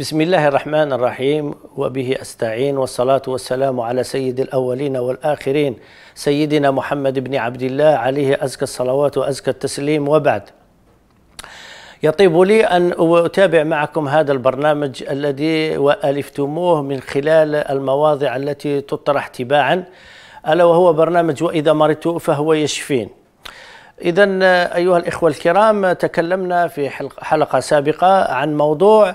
بسم الله الرحمن الرحيم وبه استعين والصلاه والسلام على سيد الاولين والاخرين سيدنا محمد بن عبد الله عليه ازكى الصلوات وازكى التسليم وبعد يطيب لي ان اتابع معكم هذا البرنامج الذي والفتموه من خلال المواضع التي تطرح تباعا الا وهو برنامج واذا مرضت فهو يشفين إذا أيها الإخوة الكرام تكلمنا في حلقة سابقة عن موضوع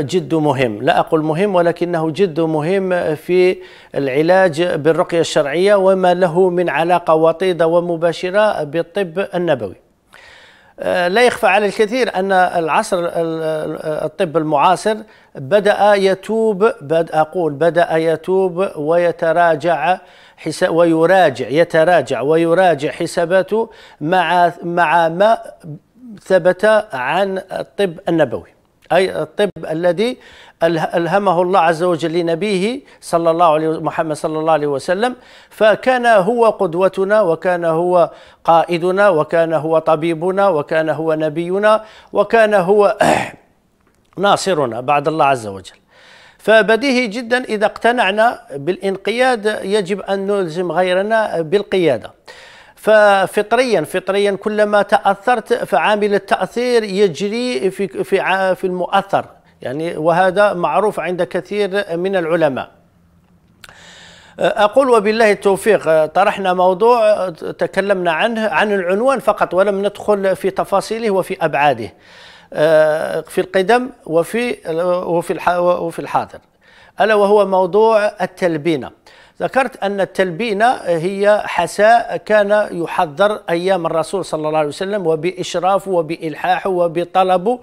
جد مهم لا أقول مهم ولكنه جد مهم في العلاج بالرقية الشرعية وما له من علاقة وطيدة ومباشرة بالطب النبوي آه، لا يخفى على الكثير أن العصر الطب المعاصر بدأ يتوب بدأ أقول بدأ يتوب ويتراجع ويراجع يتراجع ويراجع حساباته مع مع ما ثبت عن الطب النبوي أي الطب الذي ألهمه الله عز وجل لنبيه صلى الله عليه محمد صلى الله عليه وسلم فكان هو قدوتنا وكان هو قائدنا وكان هو طبيبنا وكان هو نبينا وكان هو ناصرنا بعد الله عز وجل فبديهي جدا إذا اقتنعنا بالانقياد يجب أن نلزم غيرنا بالقيادة ففطريا فطريا كلما تاثرت فعامل التاثير يجري في في في المؤثر يعني وهذا معروف عند كثير من العلماء أقول وبالله التوفيق طرحنا موضوع تكلمنا عنه عن العنوان فقط ولم ندخل في تفاصيله وفي أبعاده في القدم وفي وفي الحاضر ألا وهو موضوع التلبينة ذكرت أن التلبينة هي حساء كان يحضر أيام الرسول صلى الله عليه وسلم وبإشرافه وبإلحاحه وبطلبه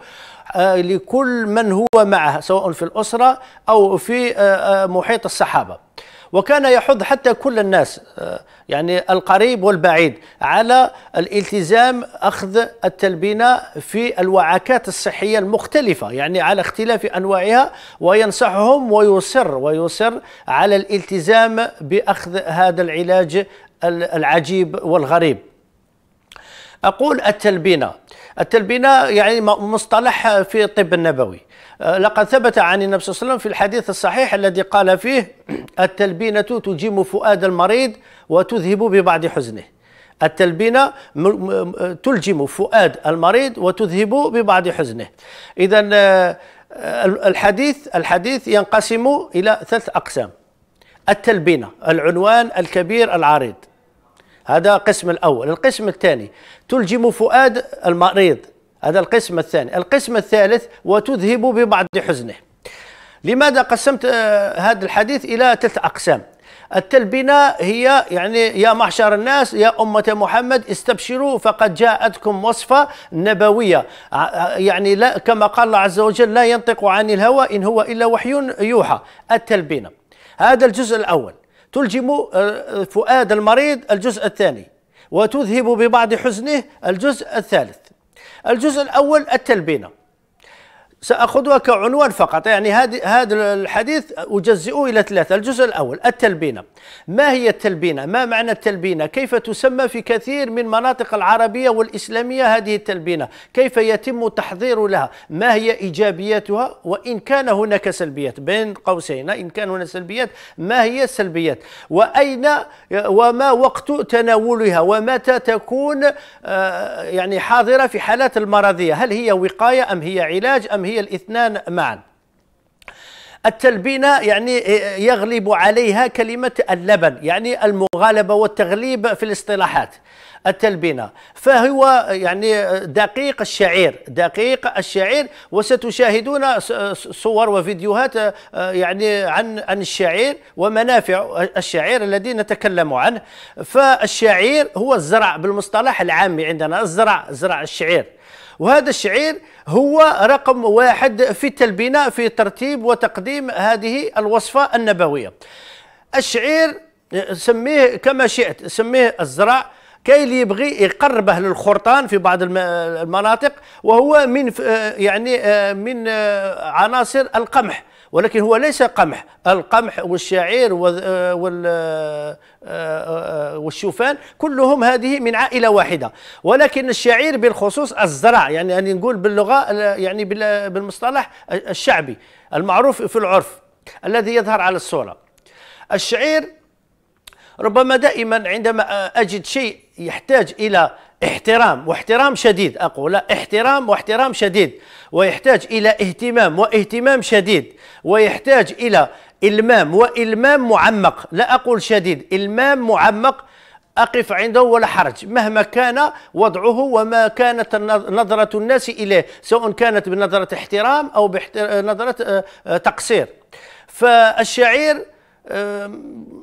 آه، لكل من هو معه سواء في الأسرة أو في آه، آه، محيط الصحابة وكان يحض حتى كل الناس آه، يعني القريب والبعيد على الالتزام أخذ التلبينة في الوعكات الصحية المختلفة يعني على اختلاف أنواعها وينصحهم ويصر ويصر على الالتزام بأخذ هذا العلاج العجيب والغريب أقول التلبينة التلبينة يعني مصطلح في الطب النبوي أه، لقد ثبت عن النبي صلى الله عليه وسلم في الحديث الصحيح الذي قال فيه التلبينة تجيم فؤاد المريض وتذهب ببعض حزنه التلبينة تلجم فؤاد المريض وتذهب ببعض حزنه إذا أه، الحديث الحديث ينقسم إلى ثلاث أقسام التلبينة العنوان الكبير العريض هذا القسم الأول القسم الثاني تلجم فؤاد المريض هذا القسم الثاني القسم الثالث وتذهب ببعض حزنه لماذا قسمت آه، هذا الحديث إلى ثلاث أقسام التلبينة هي يعني يا محشر الناس يا أمة محمد استبشروا فقد جاءتكم وصفة نبوية آه، آه، يعني لا كما قال الله عز وجل لا ينطق عن الهوى إن هو إلا وحي يوحى التلبينة هذا الجزء الأول تلجم آه، آه، فؤاد المريض الجزء الثاني وتذهب ببعض حزنه الجزء الثالث الجزء الأول التلبينة سأخذها كعنوان فقط يعني هذا هذا الحديث أجزئه إلى ثلاثة الجزء الأول التلبينة ما هي التلبينة ما معنى التلبينة كيف تسمى في كثير من مناطق العربية والإسلامية هذه التلبينة كيف يتم تحضير لها ما هي إيجابياتها وإن كان هناك سلبيات بين قوسين إن كان هناك سلبيات ما هي السلبيات وأين وما وقت تناولها ومتى تكون آه، يعني حاضرة في حالات المرضية هل هي وقاية أم هي علاج أم هي هي الاثنان معا التلبينة يعني يغلب عليها كلمة اللبن يعني المغالبة والتغليب في الاصطلاحات التلبينة فهو يعني دقيق الشعير دقيق الشعير وستشاهدون صور وفيديوهات آه، يعني عن عن الشعير ومنافع الشعير الذي نتكلم عنه فالشعير هو الزرع بالمصطلح العامي عندنا الزرع زرع الشعير وهذا الشعير هو رقم واحد في التلبينة في ترتيب وتقديم هذه الوصفة النبوية الشعير سميه كما شئت سميه الزرع كي اللي يبغي يقربه للخرطان في بعض المناطق وهو من يعني آه، من آه، عناصر القمح ولكن هو ليس قمح القمح والشعير آه، آه، آه، والشوفان كلهم هذه من عائلة واحدة ولكن الشعير بالخصوص الزرع يعني, يعني نقول باللغة يعني بالمصطلح الشعبي المعروف في العرف الذي يظهر على الصورة الشعير ربما دائما عندما أجد شيء يحتاج إلى احترام واحترام شديد أقول احترام واحترام شديد ويحتاج إلى اهتمام واهتمام شديد ويحتاج إلى إلمام وإلمام معمق لا أقول شديد إلمام معمق أقف عنده ولا حرج مهما كان وضعه وما كانت نظرة الناس إليه سواء كانت بنظرة احترام أو بنظرة آه، آه، تقصير فالشعير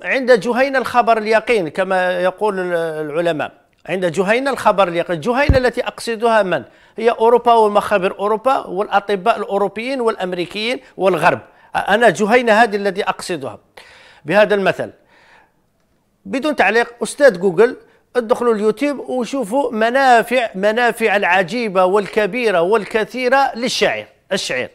عند جهينة الخبر اليقين كما يقول العلماء عند جهينة الخبر اليقين جهينة التي أقصدها من هي أوروبا ومخابر أوروبا والأطباء الأوروبيين والأمريكيين والغرب أنا جهينة هذه التي أقصدها بهذا المثل بدون تعليق أستاذ جوجل ادخلوا اليوتيوب وشوفوا منافع منافع العجيبة والكبيرة والكثيرة للشعير الشعير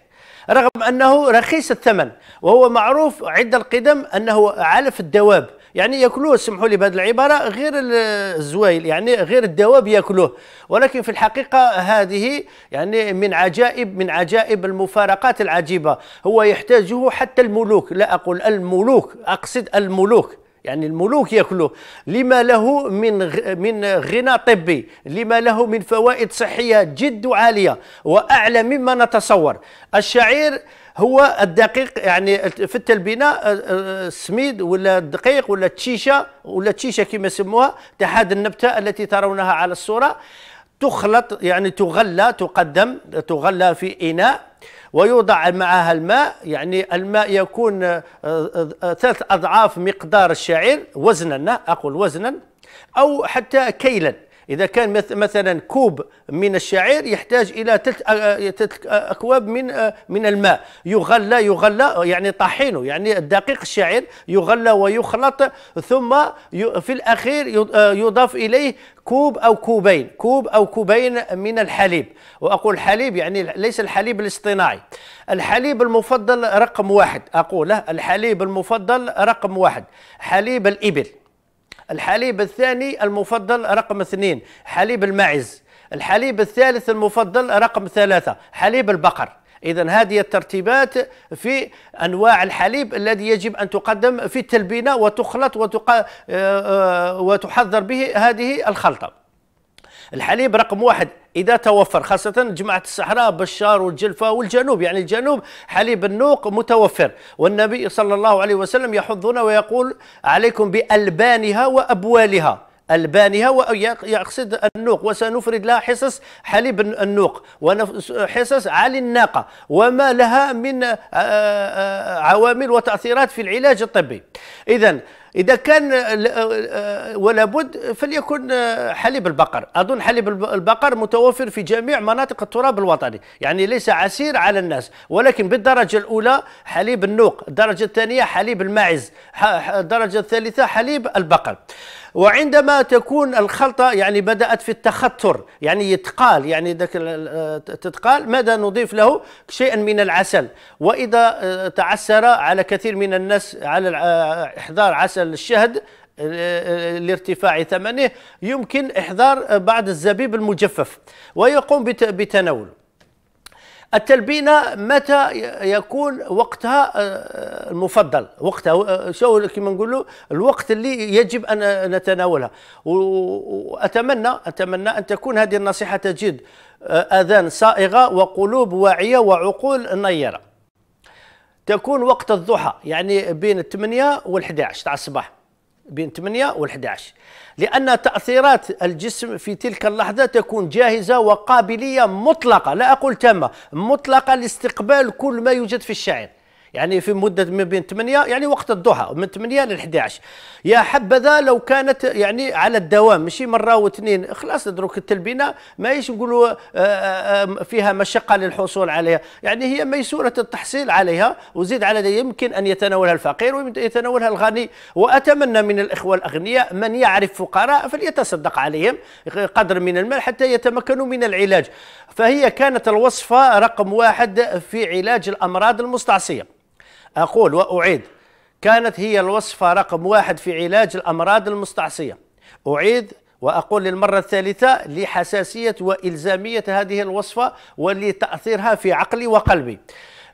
رغم أنه رخيص الثمن وهو معروف عند القدم أنه علف الدواب يعني ياكلوه سمحوا لي بهذه العباره غير الزوايل يعني غير الدواب ياكلوه ولكن في الحقيقه هذه يعني من عجائب من عجائب المفارقات العجيبه هو يحتاجه حتى الملوك لا اقول الملوك اقصد الملوك يعني الملوك ياكلوه لما له من من غنى طبي لما له من فوائد صحيه جد عاليه واعلى مما نتصور الشعير هو الدقيق يعني في التلبينه السميد آه، آه، ولا الدقيق ولا التشيشه ولا التشيشه كما يسموها تحاد النبته التي ترونها على الصوره تخلط يعني تغلى تقدم تغلى في اناء ويوضع معها الماء يعني الماء يكون آه، ثلاث اضعاف مقدار الشعير وزنا اقول وزنا او حتى كيلا إذا كان مثلا كوب من الشعير يحتاج إلى ثلاث أكواب من من الماء يغلى يغلى يعني طحينه يعني الدقيق الشعير يغلى ويخلط ثم في الأخير يضاف إليه كوب أو كوبين كوب أو كوبين من الحليب وأقول حليب يعني ليس الحليب الاصطناعي الحليب المفضل رقم واحد أقوله الحليب المفضل رقم واحد حليب الإبل الحليب الثاني المفضل رقم اثنين حليب الماعز الحليب الثالث المفضل رقم ثلاثة حليب البقر إذا هذه الترتيبات في أنواع الحليب الذي يجب أن تقدم في التلبينة وتخلط آه، آه، وتحضر به هذه الخلطة الحليب رقم واحد اذا توفر خاصه جماعه الصحراء بشار والجلفه والجنوب يعني الجنوب حليب النوق متوفر والنبي صلى الله عليه وسلم يحضنا ويقول عليكم بالبانها وابوالها ألبانها ويقصد النوق وسنفرد لها حصص حليب النوق وحصص عالي الناقة وما لها من عوامل وتأثيرات في العلاج الطبي إذا اذا كان آه، آه، آه، ولا بد فليكن حليب البقر اظن حليب البقر متوفر في جميع مناطق التراب الوطني يعني ليس عسير على الناس ولكن بالدرجه الاولى حليب النوق الدرجه الثانيه حليب الماعز الدرجه الثالثه حليب البقر وعندما تكون الخلطة يعني بدأت في التخطر يعني يتقال يعني ذاك تتقال ماذا نضيف له شيئا من العسل وإذا تعسر على كثير من الناس على إحضار عسل الشهد آه، آه، لارتفاع ثمنه يمكن إحضار بعض الزبيب المجفف ويقوم بتناوله التلبينة متى يكون وقتها آه، المفضل وقتها شو كما نقولوا الوقت اللي يجب أن نتناولها وأتمنى أتمنى أن تكون هذه النصيحة تجد أذان صائغة وقلوب واعية وعقول نيرة تكون وقت الضحى يعني بين 8 وال11 تاع الصباح بين 8 وال11 لأن تأثيرات الجسم في تلك اللحظة تكون جاهزة وقابلية مطلقة لا أقول تامة مطلقة لاستقبال كل ما يوجد في الشعير يعني في مدة ما بين 8 يعني وقت الضحى من 8 لل 11 يا حبذا لو كانت يعني على الدوام ماشي مرة واثنين خلاص دروك التلبينة ماهيش نقولوا آه، آه، فيها مشقة للحصول عليها يعني هي ميسورة التحصيل عليها وزيد على يمكن أن يتناولها الفقير ويتناولها الغني وأتمنى من الإخوة الأغنياء من يعرف فقراء فليتصدق عليهم قدر من المال حتى يتمكنوا من العلاج فهي كانت الوصفة رقم واحد في علاج الأمراض المستعصية أقول وأعيد كانت هي الوصفة رقم واحد في علاج الأمراض المستعصية أعيد وأقول للمرة الثالثة لحساسية وإلزامية هذه الوصفة ولتأثيرها في عقلي وقلبي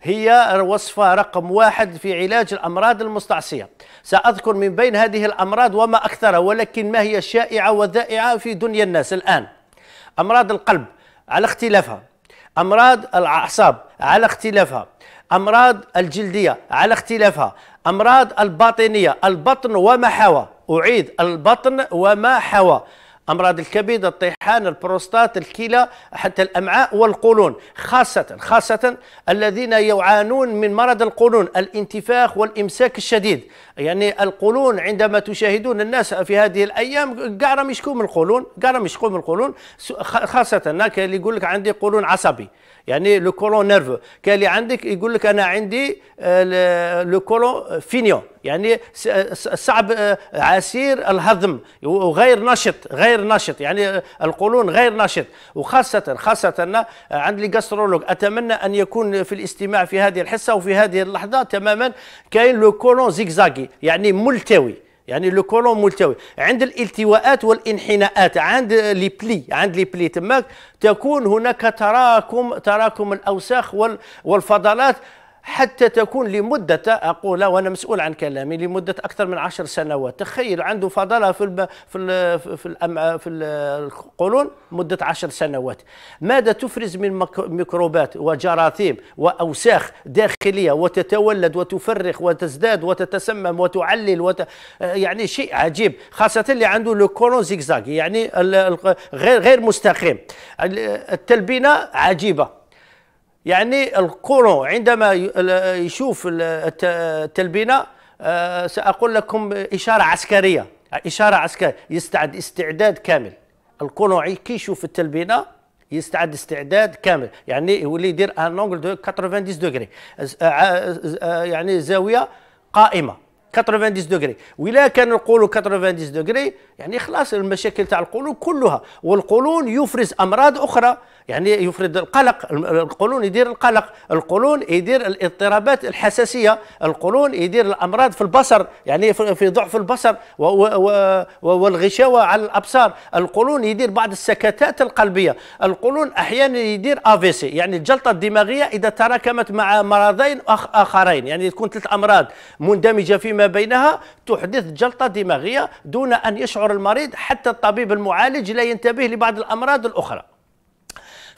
هي الوصفة رقم واحد في علاج الأمراض المستعصية سأذكر من بين هذه الأمراض وما أكثرها ولكن ما هي شائعة وذائعة في دنيا الناس الآن أمراض القلب على اختلافها أمراض الأعصاب على اختلافها أمراض الجلدية على اختلافها أمراض الباطنية البطن وما حوى أعيد البطن وما حوى امراض الكبد الطيحان البروستات الكلى حتى الامعاء والقولون خاصه خاصه الذين يعانون من مرض القولون الانتفاخ والامساك الشديد يعني القولون عندما تشاهدون الناس في هذه الايام كاع راهم يشكون من القولون كاع راهم يشكون من القولون خاصه هناك اللي يقول لك عندي قولون عصبي يعني لو كولون نيرفو كاين اللي عندك يقول لك انا عندي لو كولون فينيون يعني صعب عسير الهضم وغير نشط غير نشط يعني القولون غير نشط وخاصة خاصة عند الجاسترولوج أتمنى أن يكون في الاستماع في هذه الحصة وفي هذه اللحظة تماما كاين لو كولون زيكزاكي يعني ملتوي يعني لو كولون ملتوي عند الالتواءات والانحناءات عند لي بلي عند لي بلي تماك تكون هناك تراكم تراكم الاوساخ والفضلات حتى تكون لمدة أقول وأنا مسؤول عن كلامي لمدة أكثر من عشر سنوات تخيل عنده فضلة في الب... في ال... في, الأم... في القولون مدة عشر سنوات ماذا تفرز من ميكروبات وجراثيم وأوساخ داخلية وتتولد وتفرخ وتزداد وتتسمم وتعلل وت... يعني شيء عجيب خاصة اللي عنده لو كولون زيكزاك يعني غير غير مستقيم التلبينة عجيبة يعني القولون عندما يشوف التلبينه آه، ساقول لكم اشاره عسكريه اشاره عسكريه يستعد استعداد كامل القولون كي يشوف التلبينه يستعد استعداد كامل يعني يولي يدير ان انغل دو 90 دوغري آه، آه، يعني زاويه قائمه 90 دوغري ولا كان نقولوا 90 دوغري يعني خلاص المشاكل تاع القولون كلها والقولون يفرز امراض اخرى يعني يفرض القلق القولون يدير القلق القولون يدير الاضطرابات الحساسيه القولون يدير الامراض في البصر يعني في ضعف البصر والغشاوه على الابصار القولون يدير بعض السكتات القلبيه القولون احيانا يدير افيسي يعني الجلطه الدماغيه اذا تراكمت مع مرضين اخرين يعني تكون ثلاث امراض مندمجه فيما بينها تحدث جلطه دماغيه دون ان يشعر المريض حتى الطبيب المعالج لا ينتبه لبعض الامراض الاخرى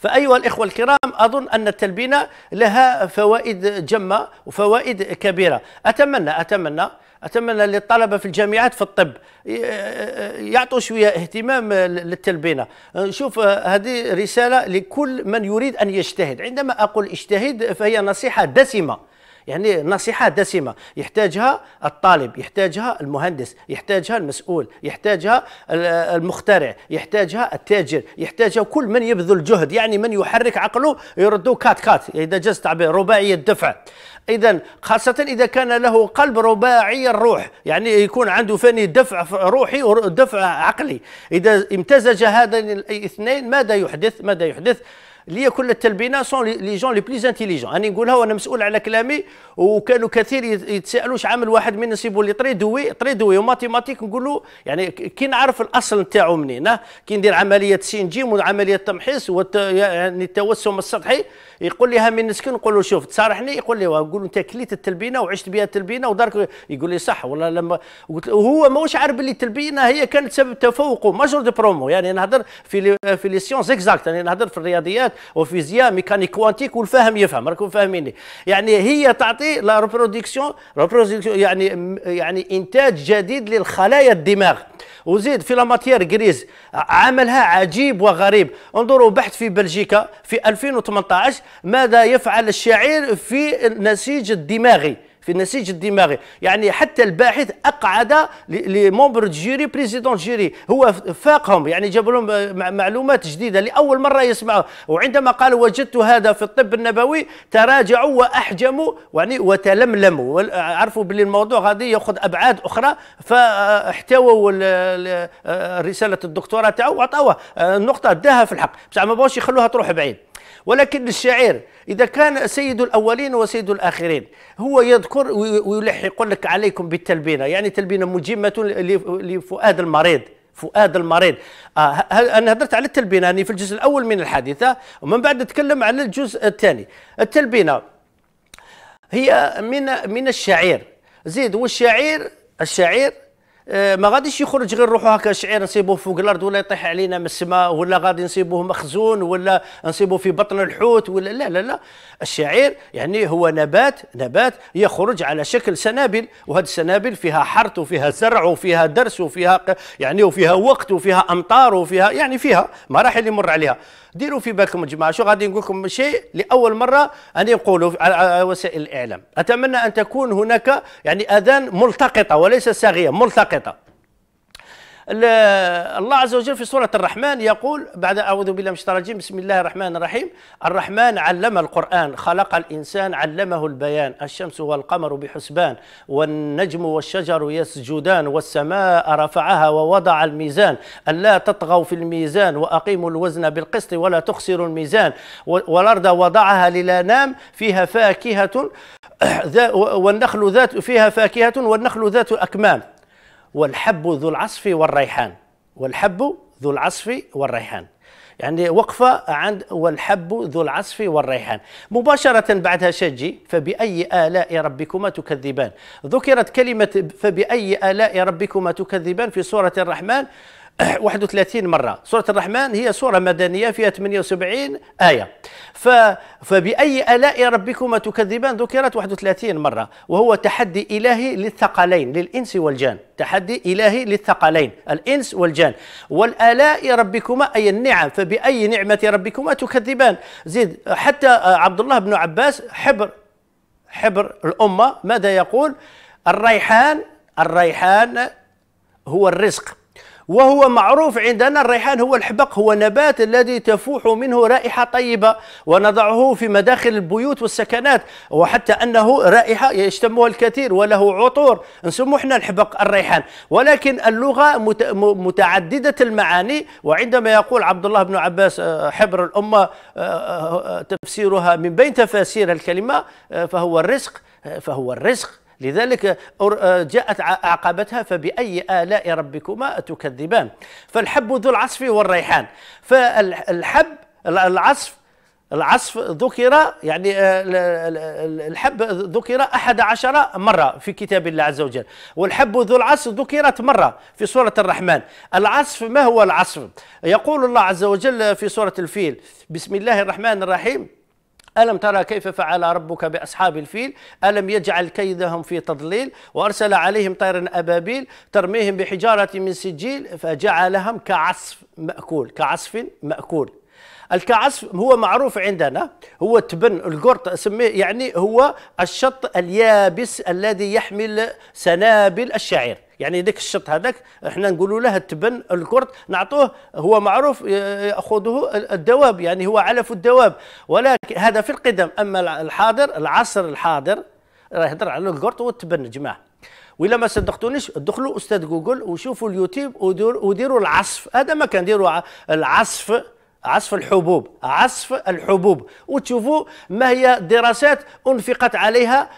فأيها الإخوة الكرام أظن أن التلبينة لها فوائد جمة وفوائد كبيرة أتمنى أتمنى اتمنى للطلبه في الجامعات في الطب يعطوا شويه اهتمام للتلبينه شوف هذه رساله لكل من يريد ان يجتهد عندما اقول اجتهد فهي نصيحه دسمه يعني نصيحة دسمة يحتاجها الطالب يحتاجها المهندس يحتاجها المسؤول يحتاجها المخترع يحتاجها التاجر يحتاجها كل من يبذل جهد يعني من يحرك عقله يردوه كات كات إذا جاز تعبير رباعي الدفع إذا خاصة إذا كان له قلب رباعي الروح يعني يكون عنده فني دفع روحي ودفع عقلي إذا امتزج هذين الاثنين ماذا يحدث ماذا يحدث لي كل التلبينه سون لي جون لي بليز انتيليجون راني نقولها وانا مسؤول على كلامي وكانوا كثير يتسالوا عامل واحد من نسيبوا لي طري دوي طري دوي وماتيماتيك نقول له يعني كي نعرف الاصل نتاعو منين كي ندير عمليه سين جيم وعمليه تمحيص وت يعني التوسم السطحي يقول لي ها من نسكن نقول له شوف تصارحني يقول لي نقول انت كليت التلبينه وعشت بها التلبينه ودارك يقول لي صح والله لما قلت هو ماهوش عارف باللي التلبينه هي كانت سبب تفوقه ماجور دو برومو يعني نهضر في لي في لي سيونس اكزاكت يعني نهضر في الرياضيات الكميات وفيزياء ميكانيك كوانتيك والفاهم يفهم راكم فاهميني يعني هي تعطي لا ريبروديكسيون يعني يعني انتاج جديد للخلايا الدماغ وزيد في لاماتيير غريز عملها عجيب وغريب انظروا بحث في بلجيكا في 2018 ماذا يفعل الشعير في النسيج الدماغي في النسيج الدماغي يعني حتى الباحث اقعد لي مومبر جيري بريزيدون جيري هو فاقهم يعني جاب لهم معلومات جديده لاول مره يسمعوها وعندما قال وجدت هذا في الطب النبوي تراجعوا واحجموا يعني وتلملموا عرفوا باللي الموضوع غادي ياخذ ابعاد اخرى فاحتووا آه، رساله الدكتوراه تاعو وعطاوها النقطه آه، داها في الحق بصح ما بغاوش يخلوها تروح بعيد ولكن الشعير إذا كان سيد الأولين وسيد الآخرين هو يذكر ويلح يقول لك عليكم بالتلبينة يعني تلبينة مجمة لفؤاد المريض فؤاد المريض آه انا هدرت على التلبينه يعني في الجزء الاول من الحادثه ومن بعد نتكلم على الجزء الثاني التلبينه هي من من الشعير زيد والشعير الشعير آه، ما غاديش يخرج غير روحه هكا شعير نصيبوه فوق الارض ولا يطيح علينا من السماء ولا غادي نصيبوه مخزون ولا نصيبوه في بطن الحوت ولا لا لا لا الشعير يعني هو نبات نبات يخرج على شكل سنابل وهذه السنابل فيها حرث وفيها زرع وفيها درس وفيها يعني وفيها وقت وفيها امطار وفيها يعني فيها مراحل يمر عليها ديروا في بالكم جماعه شو غادي نقول لكم شيء لاول مره ان يقولوا على وسائل الاعلام اتمنى ان تكون هناك يعني اذان ملتقطه وليس ساغيه ملتقطه الله عز وجل في سورة الرحمن يقول بعد أعوذ بالله من الشيطان الرجيم بسم الله الرحمن الرحيم الرحمن علم القرآن خلق الإنسان علمه البيان الشمس والقمر بحسبان والنجم والشجر يسجدان والسماء رفعها ووضع الميزان ألا تطغوا في الميزان وأقيموا الوزن بالقسط ولا تخسروا الميزان والأرض وضعها للأنام فيها فاكهة والنخل ذات فيها فاكهة والنخل ذات أكمام والحب ذو العصف والريحان والحب ذو العصف والريحان يعني وقفة عند والحب ذو العصف والريحان مباشرة بعدها شجي فبأي آلاء ربكما تكذبان ذكرت كلمة فبأي آلاء ربكما تكذبان في سورة الرحمن 31 مرة سورة الرحمن هي سورة مدنية فيها 78 آية ف... فبأي آلاء ربكما تكذبان ذكرت 31 مرة وهو تحدي إلهي للثقلين للإنس والجان تحدي إلهي للثقلين الإنس والجان والآلاء ربكما أي النعم فبأي نعمة ربكما تكذبان زيد حتى عبد الله بن عباس حبر حبر الأمة ماذا يقول الريحان الريحان هو الرزق وهو معروف عندنا الريحان هو الحبق هو نبات الذي تفوح منه رائحة طيبة ونضعه في مداخل البيوت والسكنات وحتى أنه رائحة يشتمها الكثير وله عطور نسموحنا احنا الحبق الريحان ولكن اللغة متعددة المعاني وعندما يقول عبد الله بن عباس آه، حبر الأمة آه، آه، تفسيرها من بين تفاسير الكلمة فهو الرزق فهو الرزق لذلك آه، جاءت عقبتها فبأي آلاء ربكما تكذبان فالحب ذو العصف والريحان فالحب العصف العصف ذكر يعني آه، الحب ذكر أحد عشر مرة في كتاب الله عز وجل والحب ذو العصف ذكرت مرة في سورة الرحمن العصف ما هو العصف يقول الله عز وجل في سورة الفيل بسم الله الرحمن الرحيم ألم ترى كيف فعل ربك بأصحاب الفيل ألم يجعل كيدهم في تضليل وأرسل عليهم طيرا أبابيل ترميهم بحجارة من سجيل فجعلهم كعصف مأكول كعصف مأكول الكعصف هو معروف عندنا هو تبن القرط اسميه يعني هو الشط اليابس الذي يحمل سنابل الشعير يعني ذاك الشط هذاك احنا نقولوا له التبن القرط نعطوه هو معروف ياخذه الدواب يعني هو علف الدواب ولكن هذا في القدم اما الحاضر العصر الحاضر راه يهضر على القرط والتبن جماعه وإلا ما صدقتونيش دخلوا استاذ جوجل وشوفوا اليوتيوب وديروا العصف هذا ما كنديروا العصف عصف الحبوب عصف الحبوب وتشوفوا ما هي دراسات أنفقت عليها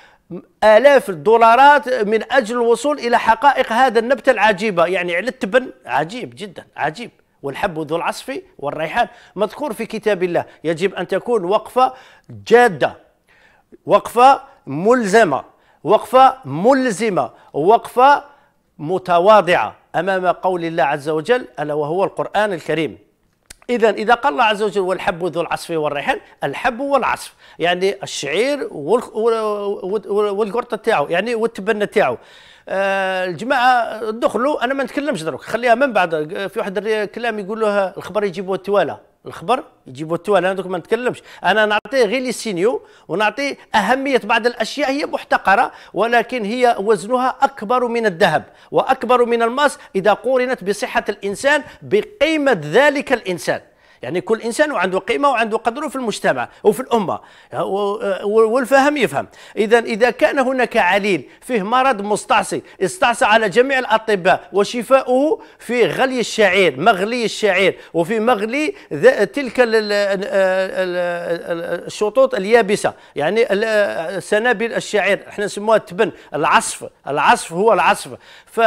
آلاف الدولارات من أجل الوصول إلى حقائق هذا النبتة العجيبة يعني على التبن عجيب جدا عجيب والحب ذو العصف والريحان مذكور في كتاب الله يجب أن تكون وقفة جادة وقفة ملزمة وقفة ملزمة وقفة متواضعة أمام قول الله عز وجل ألا وهو القرآن الكريم إذا إذا قال الله عز وجل والحب ذو العصف والريحان الحب والعصف يعني الشعير والقرطة تاعو يعني والتبنة تاعو آه الجماعة دخلوا أنا ما نتكلمش دروك خليها من بعد آه، في واحد كلام يقول له الخبر يجيبوه التوالى الخبر يجيبوا انا دوك ما نتكلمش انا نعطي غير لي سينيو ونعطي اهميه بعض الاشياء هي محتقره ولكن هي وزنها اكبر من الذهب واكبر من الماس اذا قورنت بصحه الانسان بقيمه ذلك الانسان يعني كل انسان وعنده قيمه وعنده قدره في المجتمع وفي الامه والفهم يفهم اذا اذا كان هناك عليل فيه مرض مستعصي استعصى على جميع الاطباء وشفاؤه في غلي الشعير مغلي الشعير وفي مغلي تلك الشطوط اليابسه يعني سنابل الشعير احنا نسموها التبن العصف العصف هو العصف ف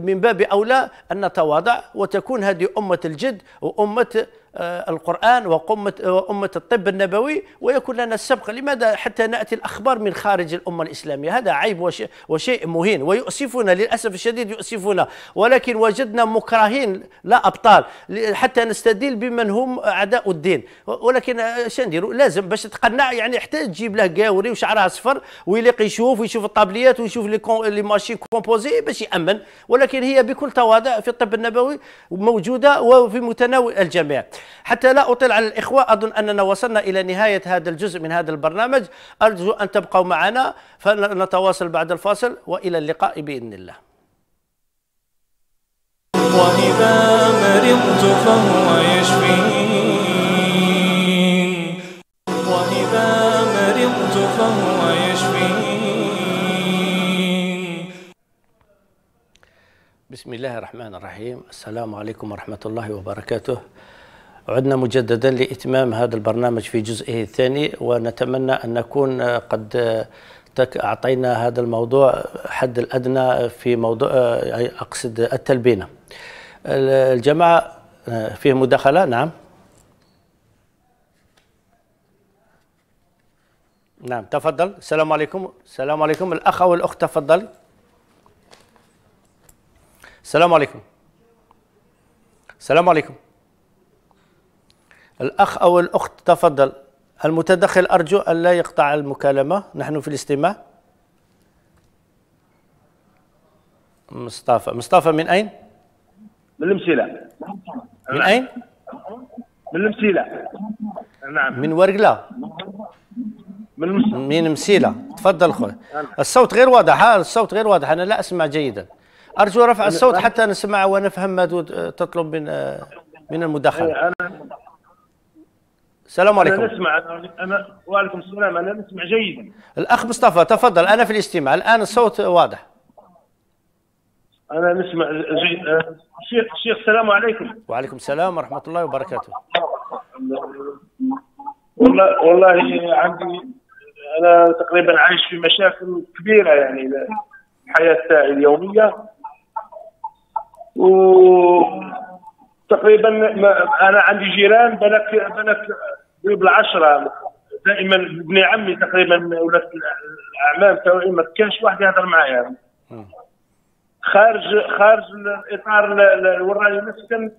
من باب اولى ان نتواضع وتكون هذه امه الجد وامه آه، القرآن وقمة آه، أمة الطب النبوي ويكون لنا السبق لماذا حتى نأتي الأخبار من خارج الأمة الإسلامية هذا عيب وشيء مهين ويؤسفنا للأسف الشديد يؤسفنا ولكن وجدنا مكرهين لا أبطال حتى نستدل بمن هم أعداء الدين ولكن آه، شنديرو لازم باش تقنع يعني حتى تجيب له قاوري وشعرها صفر ويليق يشوف ويشوف الطابليات ويشوف لي ماشين كومبوزي باش يأمن ولكن هي بكل تواضع في الطب النبوي موجودة وفي متناول الجميع حتى لا أطيل على الإخوة أظن أننا وصلنا إلى نهاية هذا الجزء من هذا البرنامج أرجو أن تبقوا معنا فنتواصل بعد الفاصل وإلى اللقاء بإذن الله وإذا مرضت فهو يشفين وإذا مرضت فهو يشفين بسم الله الرحمن الرحيم السلام عليكم ورحمة الله وبركاته عدنا مجددا لإتمام هذا البرنامج في جزئه الثاني ونتمنى أن نكون قد أعطينا هذا الموضوع حد الأدنى في موضوع يعني أقصد التلبينة الجماعة فيه مداخلة نعم نعم تفضل السلام عليكم السلام عليكم الأخ أو الأخت تفضل السلام عليكم السلام عليكم الأخ أو الأخت تفضل المتدخل أرجو أن لا يقطع المكالمة نحن في الاستماع مصطفى مصطفى من أين؟ من المسيلة من أين؟ من المسيلة نعم من ورقلة من المسيلة. من مسيلة تفضل خويا الصوت غير واضح ها الصوت غير واضح أنا لا أسمع جيدا أرجو رفع الصوت حتى نسمع ونفهم ما تطلب من من المداخلة السلام عليكم انا نسمع أنا وعليكم السلام انا نسمع جيدا الاخ مصطفى تفضل انا في الاستماع الان الصوت واضح انا نسمع الشيخ شيخ شيخ السلام عليكم وعليكم السلام ورحمه الله وبركاته والله والله عندي انا تقريبا عايش في مشاكل كبيره يعني الحياه تاعي اليوميه و تقريبا انا عندي جيران بنك بنك بالعشره دائما ابن عمي تقريبا ولا الاعمام تاعي إيه، ما كانش واحد يهضر معايا آه. خارج خارج الاطار وراني مسكن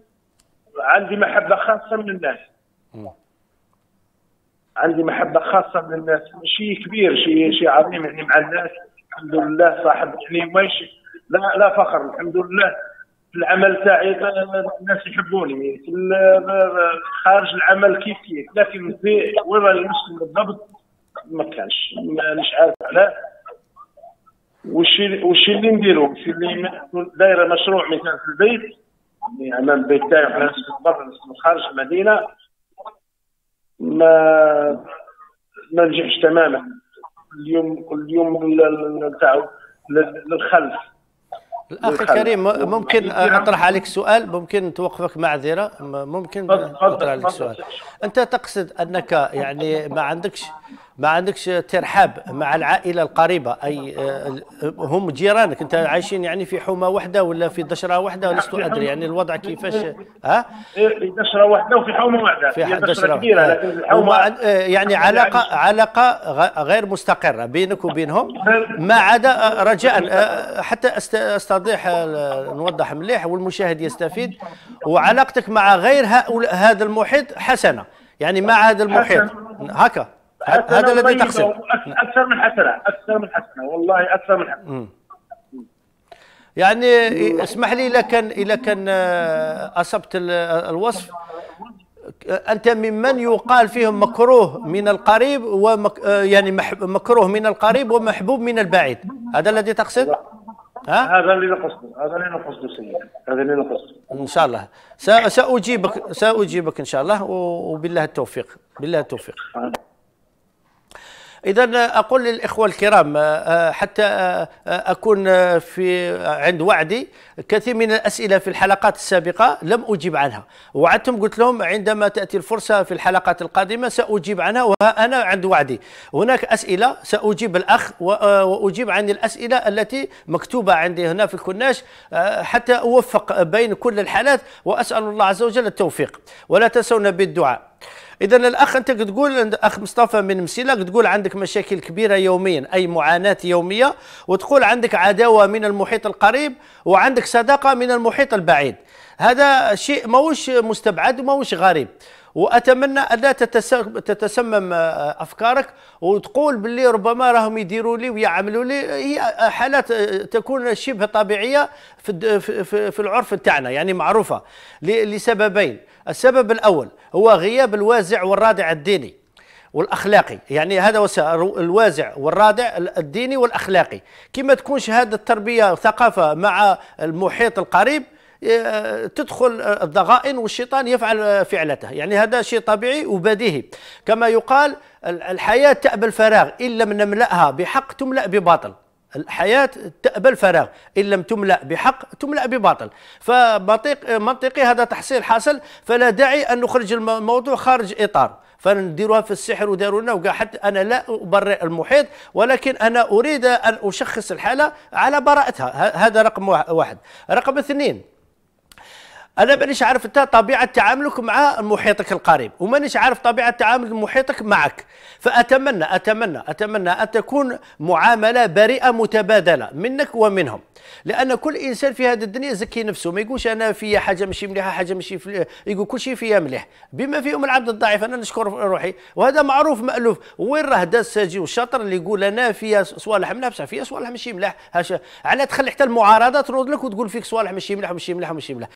عندي محبه خاصه من الناس آه. عندي محبه خاصه من الناس شيء كبير شيء شيء عظيم يعني مع الناس الحمد لله صاحب يعني ماشي لا لا فخر الحمد لله في العمل تاعي الناس يحبوني في خارج العمل كيف كيف لكن في وين راني نسكن بالضبط ما كانش مش عارف علاه والشيء اللي نديرو الشيء اللي دايره مشروع مثال في البيت يعني امام البيت تاعي انا نسكن برا نسكن خارج المدينه ما ما نجحش تماما اليوم اليوم تاعو للخلف الاخ الكريم ممكن اطرح عليك سؤال ممكن توقفك معذره ممكن اطرح عليك سؤال انت تقصد انك يعني ما عندكش ما عندكش ترحاب مع العائلة القريبة أي آه، هم جيرانك أنت عايشين يعني في حومة واحدة ولا في دشرة واحدة لست أدري يعني الوضع كيفاش ها؟ في دشرة واحدة وفي حومة واحدة في دشرة كبيرة الحومة آه، يعني, يعني علاقة علاقة غير مستقرة بينك وبينهم ما عدا آه، رجاء حتى أستطيع نوضح مليح والمشاهد يستفيد وعلاقتك مع غير هؤلاء هذا المحيط حسنة يعني مع هذا المحيط هكا هذا الذي تقصد اكثر من حسنه اكثر من حسنه والله اكثر من حسنه يعني اسمح لي اذا كان اذا كان آه، اصبت الوصف انت ممن يقال فيهم مكروه من القريب ومك آه، يعني مكروه من القريب ومحبوب من البعيد هذا الذي تقصد؟ ها؟ هذا اللي نقصده هذا اللي نقصده سيدي هذا اللي نقصده ان شاء الله ساجيبك ساجيبك ان شاء الله وبالله التوفيق بالله التوفيق إذا أقول للإخوة الكرام آه، آه، حتى آه، أكون في عند وعدي كثير من الأسئلة في الحلقات السابقة لم أجيب عنها وعدتهم قلت لهم عندما تأتي الفرصة في الحلقات القادمة سأجيب عنها وأنا عند وعدي هناك أسئلة سأجيب الأخ وأجيب عن الأسئلة التي مكتوبة عندي هنا في الكناش حتى أوفق بين كل الحالات وأسأل الله عز وجل التوفيق ولا تنسونا بالدعاء اذا الاخ انت تقول اخ مصطفى من مسيلك تقول عندك مشاكل كبيره يوميا اي معاناه يوميه وتقول عندك عداوه من المحيط القريب وعندك صداقه من المحيط البعيد هذا شيء ماهوش مستبعد وماهوش غريب واتمنى الا تتسمم آه، افكارك وتقول باللي ربما راهم يديروا لي ويعملوا لي هي حالات آه، تكون شبه طبيعيه في في العرف تاعنا يعني معروفه لسببين السبب الأول هو غياب الوازع والرادع الديني والاخلاقي يعني هذا هو الوازع والرادع الديني والاخلاقي كما تكون شهاده التربيه وثقافه مع المحيط القريب آه، تدخل الضغائن والشيطان يفعل فعلته يعني هذا شيء طبيعي وبديهي كما يقال الحياه تأبى الفراغ ان لم نملأها بحق تملأ بباطل الحياة تأبى الفراغ إن لم تملأ بحق تملأ بباطل فمنطقي هذا تحصيل حاصل فلا داعي أن نخرج الموضوع خارج إطار فنديروها في السحر وداروا لنا وكاع حتى انا لا ابرئ المحيط ولكن انا اريد ان اشخص الحاله على براءتها هذا رقم واحد رقم اثنين انا مانيش عارف انت طبيعه تعاملك مع محيطك القريب ومانيش عارف طبيعه تعامل محيطك معك فاتمنى اتمنى اتمنى ان تكون معامله بريئه متبادله منك ومنهم لان كل انسان في هذه الدنيا يزكي نفسه ما يقولش انا في حاجه ماشي مليحه حاجه ماشي يقول كل شيء فيا مليح بما فيهم العبد الضعيف انا نشكر روحي وهذا معروف مالوف وين راه دا الساجي والشاطر اللي يقول انا فيا صوالح مليح بصح فيا صوالح ماشي مليح على تخلي حتى المعارضه ترد لك وتقول فيك صوالح ماشي مليح وماشي مليح وماشي مليح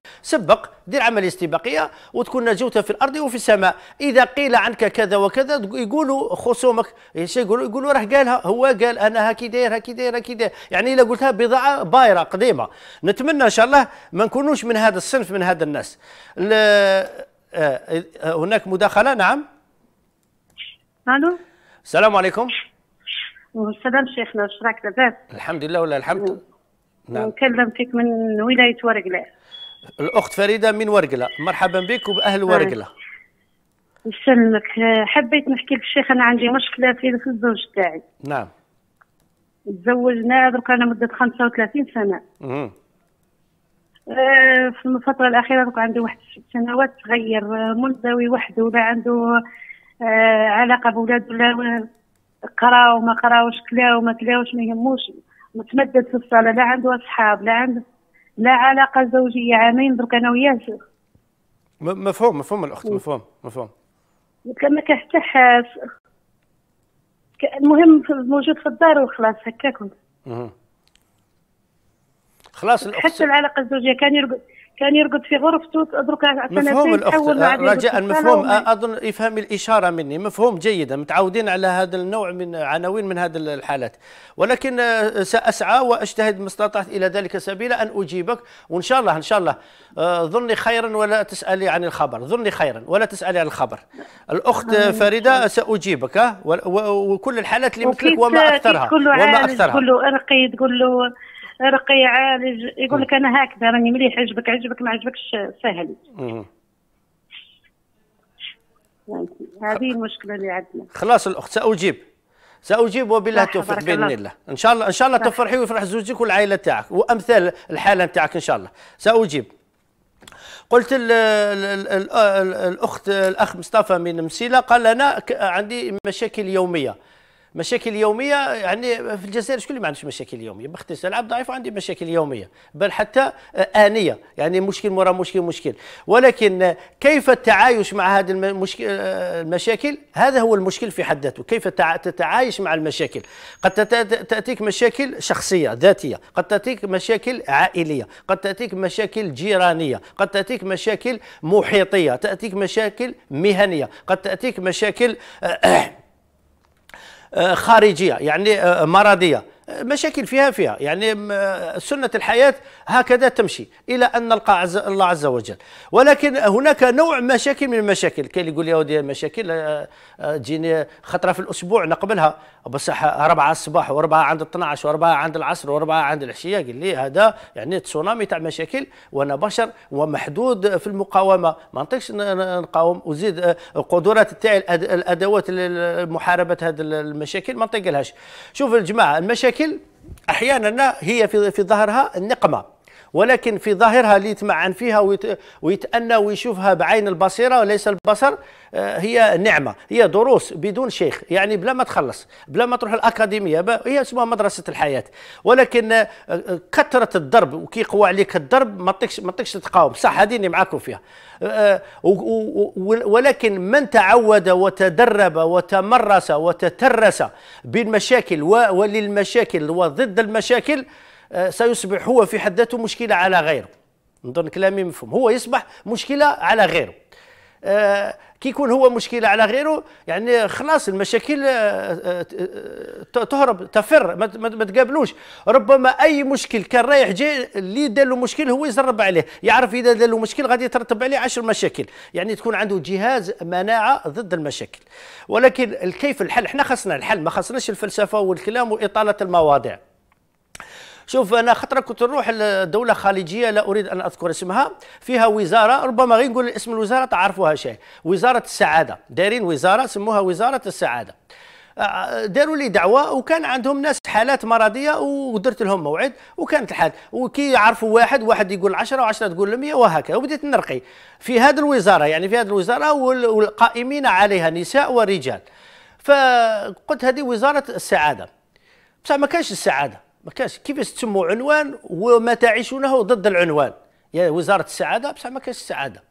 تسبق دير عمليه استباقيه وتكون نجوتها في الارض وفي السماء اذا قيل عنك كذا وكذا يقولوا خصومك يقولوا يقولوا راه قالها هو قال انا هاكي داير هاكي داير هاكي داير يعني الا قلتها بضاعه بايره قديمه نتمنى ان شاء الله ما نكونوش من هذا الصنف من هذا الناس آه، آه، هناك مداخله نعم الو السلام عليكم السلام شيخنا شراك راك لاباس الحمد لله ولا الحمد نعم, نعم. نكلم فيك من ولايه ورقلاء الاخت فريده من ورقله مرحبا بك وباهل ورقله يسلمك حبيت نحكي لك الشيخ انا عندي مشكله في الزوج تاعي نعم تزوجنا درك انا مده 35 سنه امم في الفتره الاخيره درك عندي واحد ست سنوات تغير منزوي وحده ولا عنده آه، علاقه بولاد ولا قراو ما قراوش كلاو ما كلاوش ما يهموش متمدد في الصاله لا عنده اصحاب لا عنده لا علاقه زوجيه عامين درك انا وياه مفهوم مفهوم الاخت إيه. مفهوم مفهوم كما كان المهم موجود في الدار وخلاص هكاك خلاص الاخت حتى العلاقه الزوجيه كان يرقد كان يرقد في غرفته دركا مفهوم الأخت آه، رجاء مفهوم آه، أظن يفهم الإشارة مني مفهوم جيدا متعودين على هذا النوع من عناوين من هذه الحالات ولكن آه، سأسعى وأجتهد ما استطعت إلى ذلك سبيلا أن أجيبك وإن شاء الله إن شاء الله ظني خيرا ولا تسألي عن الخبر ظني خيرا ولا تسألي عن الخبر الأخت فريدة سأجيبك وكل الحالات اللي مثلك وما أكثرها وما أكثرها تقول له أرقي تقول له رقي يعالج يقول لك انا هكذا راني مليح عجبك عجبك ما عجبكش سهل هذه المشكله اللي عندنا خلاص الاخت ساجيب ساجيب وبالله التوفيق باذن الله ان شاء الله ان شاء الله تفرحي ويفرح زوجك والعائله تاعك وامثال الحاله تاعك ان شاء الله ساجيب قلت الـ الـ الـ الاخت الاخ مصطفى من مسيله قال انا عندي مشاكل يوميه مشاكل يوميه يعني في الجزائر شكون اللي ما عندوش مشاكل يوميه باختصار العبد ضعيف وعندي مشاكل يوميه بل حتى آه، انيه يعني مشكل مرة مشكل مشكل ولكن آه، كيف التعايش مع هذه آه، المشاكل هذا هو المشكل في حد ذاته كيف تتعايش مع المشاكل قد تاتيك مشاكل شخصيه ذاتيه قد تاتيك مشاكل عائليه قد تاتيك مشاكل جيرانيه قد تاتيك مشاكل محيطيه تاتيك مشاكل مهنيه قد تاتيك مشاكل آه، خارجيه يعني آه، مرضيه مشاكل فيها فيها يعني سنة الحياة هكذا تمشي إلى أن نلقى الله عز وجل ولكن هناك نوع مشاكل من المشاكل كاين اللي يقول يا ودي مشاكل آه، آه، تجيني خطرة في الأسبوع نقبلها بس أربعة آه، الصباح وأربعة عند 12 وأربعة عند العصر وأربعة عند العشية قال لي هذا يعني تسونامي تاع مشاكل وأنا بشر ومحدود في المقاومة ما نطيقش نقاوم وزيد القدرات تاعي الأدوات لمحاربة هذه المشاكل ما نطيقلهاش شوف الجماعة المشاكل المشاكل احيانا هي في في ظهرها النقمه ولكن في ظاهرها اللي يتمعن فيها ويتأنى ويشوفها بعين البصيرة وليس البصر آه، هي نعمة هي دروس بدون شيخ يعني بلا ما تخلص بلا ما تروح الأكاديمية هي اسمها مدرسة الحياة ولكن آه، كثرة الضرب وكي يقوى عليك الضرب ما تطيقش ما تطيقش تقاوم صح هذه معاكم فيها آه، ولكن من تعود وتدرب وتمرس وتترس بالمشاكل وللمشاكل وضد المشاكل آه، سيصبح هو في حد ذاته مشكلة على غيره نظن كلامي مفهوم هو يصبح مشكلة على غيره آه، كي يكون هو مشكله على غيره يعني خلاص المشاكل آه، تهرب تفر ما تقابلوش ربما اي مشكل كان رايح جاي اللي دار له مشكل هو يزرب عليه يعرف اذا دار له مشكل غادي يترتب عليه عشر مشاكل يعني تكون عنده جهاز مناعه ضد المشاكل ولكن كيف الحل احنا خاصنا الحل ما خاصناش الفلسفه والكلام واطاله المواضيع شوف انا خطره كنت نروح لدوله خليجيه لا اريد ان اذكر اسمها فيها وزاره ربما غير نقول اسم الوزاره تعرفوها شيء وزاره السعاده دايرين وزاره سموها وزاره السعاده آه، داروا لي دعوه وكان عندهم ناس حالات مرضيه ودرت لهم موعد وكانت الحال وكي يعرفوا واحد واحد يقول 10 و10 تقول 100 وهكذا وبديت نرقي في هذه الوزاره يعني في هذه الوزاره والقائمين عليها نساء ورجال فقلت هذه وزاره السعاده بصح ما كانش السعاده ما كانش كيفاش تسموا عنوان وما تعيشونه ضد العنوان يا وزاره السعاده بصح ما كانش السعاده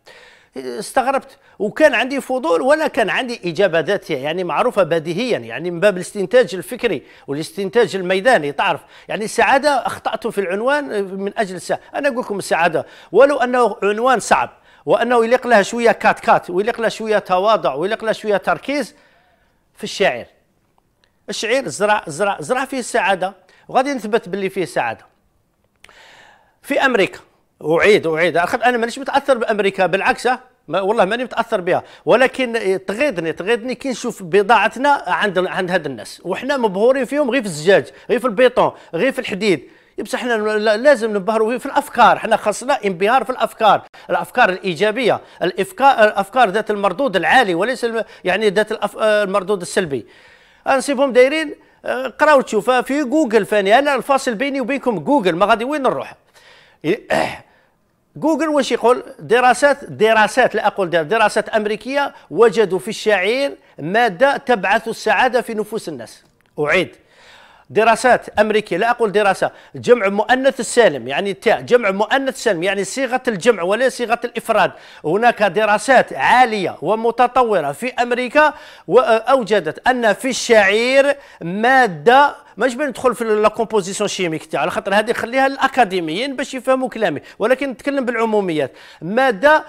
استغربت وكان عندي فضول ولا كان عندي اجابه ذاتيه يعني معروفه بديهيا يعني من باب الاستنتاج الفكري والاستنتاج الميداني تعرف يعني السعاده اخطات في العنوان من اجل السعاده انا اقول لكم السعاده ولو انه عنوان صعب وانه يليق لها شويه كات كات ويليق لها شويه تواضع ويليق لها شويه تركيز في الشاعر الشعير زرع زرع زرع فيه السعاده وغادي نثبت باللي فيه سعاده في امريكا اعيد اعيد انا مانيش متاثر بامريكا بالعكس أه، ما والله ماني متاثر بها ولكن أه، تغيضني تغيضني كي نشوف بضاعتنا عند عند هاد الناس وحنا مبهورين فيهم غير في الزجاج غير في البيطون غير في الحديد بصح حنا لازم نبهروا في الافكار حنا خاصنا انبهار في الافكار الافكار الايجابيه الافكار الافكار ذات المردود العالي وليس يعني ذات آه، المردود السلبي نصيبهم دايرين قراو تشوفها في جوجل فاني انا الفاصل بيني وبينكم جوجل ما غادي وين نروح إيه، جوجل واش يقول دراسات دراسات لا اقول دراسات امريكيه وجدوا في الشعير ماده تبعث السعاده في نفوس الناس اعيد دراسات أمريكية لا أقول دراسة جمع مؤنث السالم يعني تاء جمع مؤنث سالم يعني صيغة الجمع ولا صيغة الإفراد هناك دراسات عالية ومتطورة في أمريكا وأوجدت أن في الشعير مادة مش بندخل في لا كومبوزيسيون شيميك تاع على خاطر هذه خليها للاكاديميين باش يفهموا كلامي ولكن نتكلم بالعموميات ماده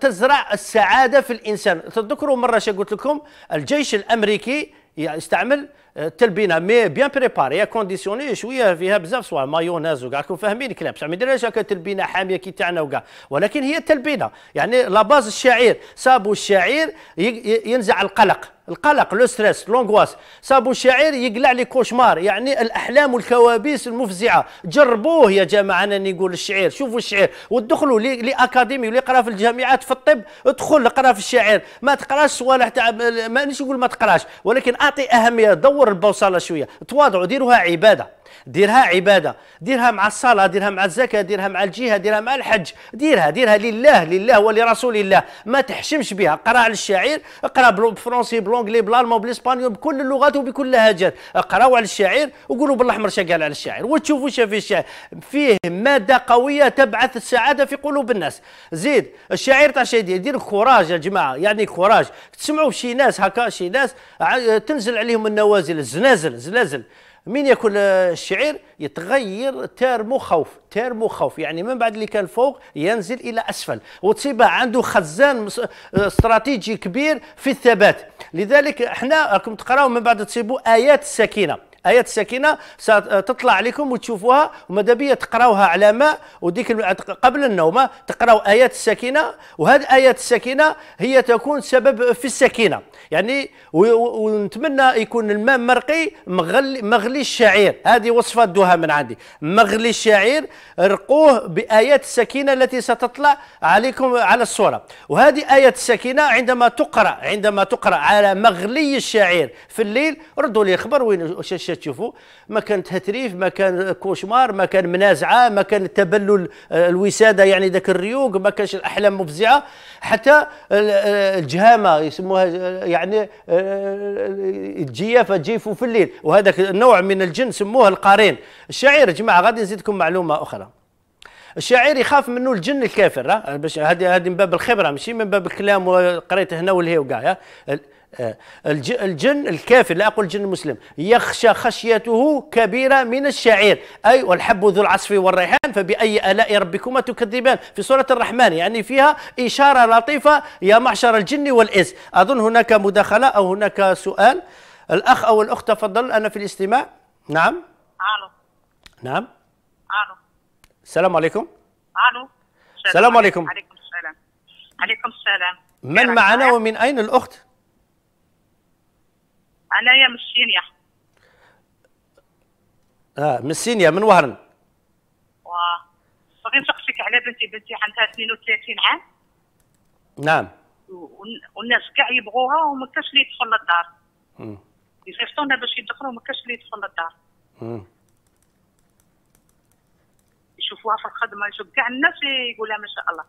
تزرع السعاده في الانسان تذكروا مره قلت لكم الجيش الامريكي يستعمل تلبينا مي بيان بريباري كونديسيوني شويه فيها بزاف سواء مايونيز وكاع راكم فاهمين الكلام بصح ما يديرهاش هكا تلبينه حاميه كي تاعنا وكاع ولكن هي تلبينه يعني لاباز الشعير صابو الشعير ينزع القلق القلق لو ستريس لونغواس صابو الشعير يقلع لي كوشمار يعني الاحلام والكوابيس المفزعه جربوه يا جماعه انا نقول الشعير شوفوا الشعير ودخلوا لاكاديمي واللي يقرا في الجامعات في الطب ادخل اقرا في الشعير ما تقراش ولا تاع مانيش نقول ما تقراش ولكن اعطي اهميه دور البوصله شويه تواضعوا ديروها عباده ديرها عباده ديرها مع الصلاه ديرها مع الزكاه ديرها مع الجهه ديرها مع الحج ديرها ديرها لله لله ولرسول الله ما تحشمش بها اقرا على الشعير اقرا بالفرنسي بالانجلي بالالمان بالاسبانيو بكل اللغات وبكل اللهجات اقراوا على الشعير وقولوا بالاحمر شقال على الشعير وتشوفوا في الشعير فيه ماده قويه تبعث السعاده في قلوب الناس زيد الشعير تاع شي دير دير كوراج يا جماعه يعني كوراج تسمعوا شي ناس هكا شي ناس تنزل عليهم النوازل الزنازل زنازل. من ياكل الشعير يتغير تيرمو خوف تيرمو خوف يعني من بعد اللي كان فوق ينزل الى اسفل وتصيبه عنده خزان استراتيجي كبير في الثبات لذلك احنا راكم تقراو من بعد تصيبوا ايات السكينه آية السكينة ستطلع عليكم وتشوفوها وماذا بيا تقراوها على ماء وديك قبل النوم تقراو آيات السكينة وهذه آيات السكينة هي تكون سبب في السكينة يعني ونتمنى يكون الماء مرقي مغلي, مغلي الشعير هذه وصفة دوها من عندي مغلي الشعير رقوه بآيات السكينة التي ستطلع عليكم على الصورة وهذه آية السكينة عندما تقرأ عندما تقرأ على مغلي الشعير في الليل ردوا لي خبر وين تشوفوا ما كان تهتريف ما كان كوشمار ما كان منازعه ما كان تبلل الوساده يعني ذاك الريوق ما كانش الاحلام مفزعه حتى الجهامه يسموها يعني آه، الجيافه جيفوا في الليل وهذاك النوع من الجن سموه القارين الشعير جماعه غادي نزيدكم معلومه اخرى الشاعر يخاف منه الجن الكافر هذه هذه من باب الخبره ماشي من باب الكلام وقريت هنا والهي وكاع آه، الجن الكافر لا أقول الجن المسلم يخشى خشيته كبيرة من الشعير أي والحب ذو العصف والريحان فبأي آلاء ربكما تكذبان في سورة الرحمن يعني فيها إشارة لطيفة يا معشر الجن والإنس أظن هناك مداخلة أو هناك سؤال الأخ أو الأخت تفضل أنا في الاستماع نعم ألو نعم ألو السلام عليكم ألو السلام عليكم عليكم السلام عليكم السلام من معنا ومن أين الأخت؟ انايا من الشينيا اه من السينيا من وهرن واه باغي نسقسيك على بنتي بنتي عندها 32 عام نعم والناس كاع يبغوها وما كاش اللي يدخل للدار امم يصيفطونا باش يدخلوا وما كاش اللي يدخل للدار امم يشوفوها في الخدمه يشوف كاع الناس يقولها ما شاء الله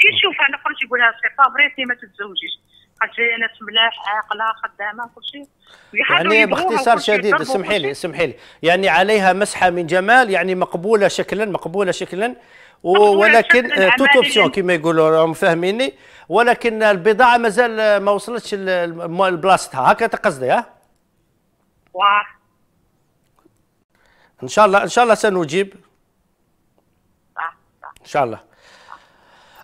كي يشوفها نخرج يقولها سي با ما تتزوجيش جينات ملاح عاقله خدامه كلشي يعني باختصار شديد سمحي لي سمحي لي يعني عليها مسحه من جمال يعني مقبوله شكلا مقبوله شكلا ولكن توت اوبسيون كما يقولوا راهم فاهميني ولكن البضاعه مازال ما وصلتش لبلاصتها هكا تقصدي ها؟ واه ان شاء الله ان شاء الله سنجيب ان شاء الله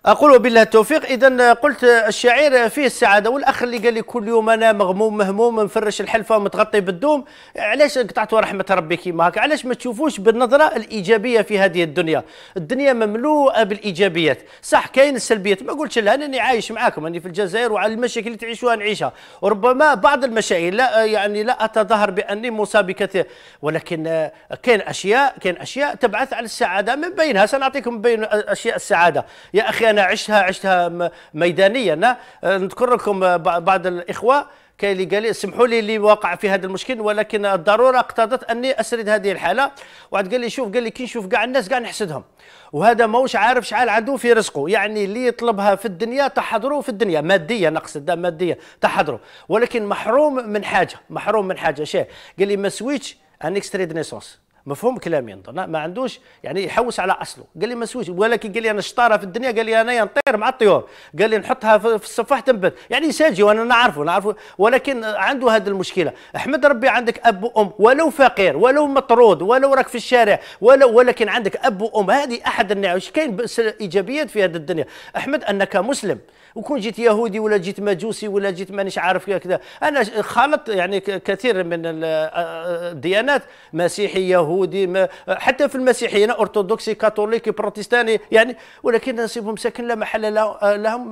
اقول بالله التوفيق اذا قلت الشعير فيه السعاده والاخ اللي قال لي كل يوم انا مغموم مهموم مفرش الحلفه ومتغطي بالدوم علاش قطعت رحمه ربي كيما هكا علاش ما تشوفوش بالنظره الايجابيه في هذه الدنيا الدنيا مملوءه بالايجابيات صح كاين السلبيات ما قلتش لها انني عايش معاكم اني في الجزائر وعلى المشاكل اللي تعيشوها نعيشها وربما بعض المشاكل لا يعني لا اتظاهر باني مصاب بكثير ولكن كاين اشياء كاين اشياء تبعث على السعاده من بينها سنعطيكم بين اشياء السعاده يا اخي أنا انا عشتها عشتها ميدانيا نذكر لكم بعض الاخوه كاين اللي قال لي سمحوا لي اللي واقع في هذا المشكل ولكن الضروره اقتضت اني اسرد هذه الحاله واحد قال لي شوف قال لي كي نشوف كاع الناس كاع نحسدهم وهذا ماهوش عارف شحال عنده في رزقه يعني اللي يطلبها في الدنيا تحضره في الدنيا ماديا نقصد ماديا تحضره ولكن محروم من حاجه محروم من حاجه شيء قال لي ما سويتش ان اكستري نيسونس مفهوم كلامي نظن ما عندوش يعني يحوس على اصله قال لي ما سويش ولكن قال لي انا شطاره في الدنيا قال لي انا نطير مع الطيور قال لي نحطها في الصفاح تنبت يعني ساجي وانا نعرفه نعرفه ولكن عنده هذه المشكله احمد ربي عندك اب وام ولو فقير ولو مطرود ولو راك في الشارع ولو ولكن عندك اب وام هذه احد النعم كاين ايجابيات في هذه الدنيا احمد انك مسلم وكون جيت يهودي ولا جيت مجوسي ولا جيت مانيش عارف كذا انا خالط يعني كثير من آه، آه، الديانات مسيحي يهودي حتى في المسيحيه انا ارثوذكسي كاثوليكي بروتستاني يعني ولكن نصيبهم ساكن لا محل آه، لهم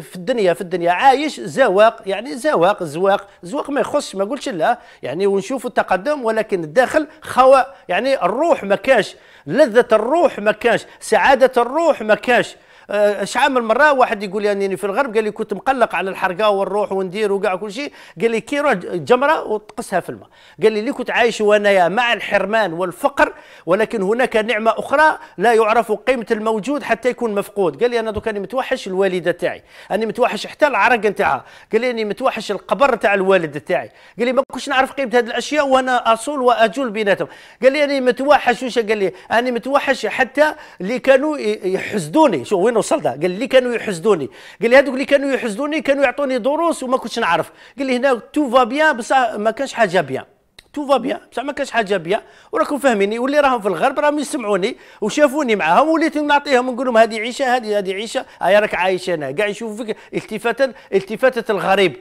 في الدنيا في الدنيا عايش زواق يعني زواق زواق زواق ما يخصش ما قلتش لا يعني ونشوفوا التقدم ولكن الداخل خواء يعني الروح ما كاش لذة الروح ما كاش سعادة الروح ما كاش اش آه، عامل مره واحد يقول لي انني في الغرب قال لي كنت مقلق على الحرقه ونروح وندير وكاع كل شيء قال لي كي جمره وتقصها في الماء قال لي اللي كنت عايش وانايا مع الحرمان والفقر ولكن هناك نعمه اخرى لا يعرف قيمه الموجود حتى يكون مفقود قال لي انا دوك راني متوحش الوالده تاعي اني متوحش حتى العرق نتاعها قال لي اني متوحش القبر تاع الوالد تاعي قال لي ما كنتش نعرف قيمه هذه الاشياء وانا اصول واجول بيناتهم قال لي اني متوحش واش قال لي اني متوحش حتى اللي كانوا يحسدوني شوف وين نوصل ده قال لي كانوا يحسدوني قال لي هذوك اللي كانوا يحسدوني كانوا يعطوني دروس وما كنتش نعرف قال لي هنا تو فا بيان بصح ما كانش حاجه بيان تو فا بيان بصح ما كانش حاجه بيان وراكم فاهميني واللي راهم في الغرب راهم يسمعوني وشافوني معاهم وليت نعطيهم نقول لهم هذه عيشه هذه هذه عيشه هيا راك عايش انا كاع يشوفوا فيك التفاتا التفاته الغريب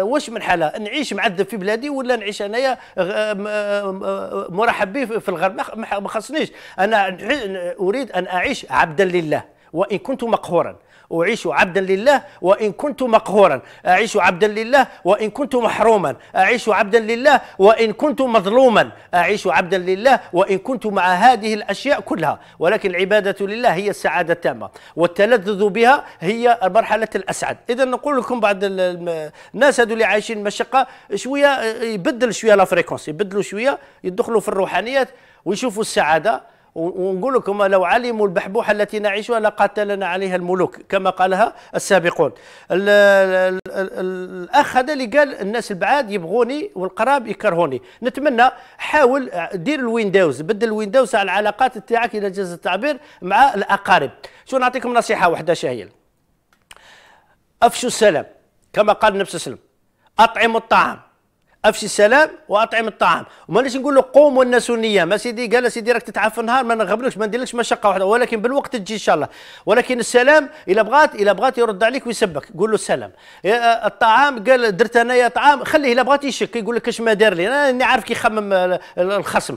واش من حاله نعيش معذب في بلادي ولا نعيش انايا مرحب به في الغرب ما خصنيش انا اريد ان اعيش عبدا لله وإن كنت مقهورا أعيش عبدا لله وإن كنت مقهورا أعيش عبدا لله وإن كنت محروما أعيش عبدا لله وإن كنت مظلوما أعيش عبدا لله وإن كنت مع هذه الأشياء كلها ولكن العبادة لله هي السعادة التامة والتلذذ بها هي مرحلة الأسعد إذا نقول لكم بعض الناس هذو اللي عايشين مشقة شوية يبدل شوية لا يبدلوا شوية يدخلوا في الروحانيات ويشوفوا السعادة ونقول لكم لو علموا البحبوحة التي نعيشها لقاتلنا عليها الملوك كما قالها السابقون الأخ هذا اللي قال الناس البعاد يبغوني والقراب يكرهوني نتمنى حاول دير الويندوز بدل الويندوز على العلاقات تاعك إذا جاز التعبير مع الأقارب شو نعطيكم نصيحة واحدة شهيل أفشوا السلام كما قال النبي صلى الله عليه وسلم أطعموا الطعام افشي السلام واطعم الطعام ومانيش نقول له قوم والناس نيام ما سيدي قال سيدي راك تتعب في النهار ما نغبلكش ما نديرلكش مشقه واحده ولكن بالوقت تجي ان شاء الله ولكن السلام الا بغات الا بغات يرد عليك ويسبك قول له السلام الطعام قال درت يا طعام خليه الا بغات يشك يقول لك اش ما دار لي انا عارف كي يخمم الخصم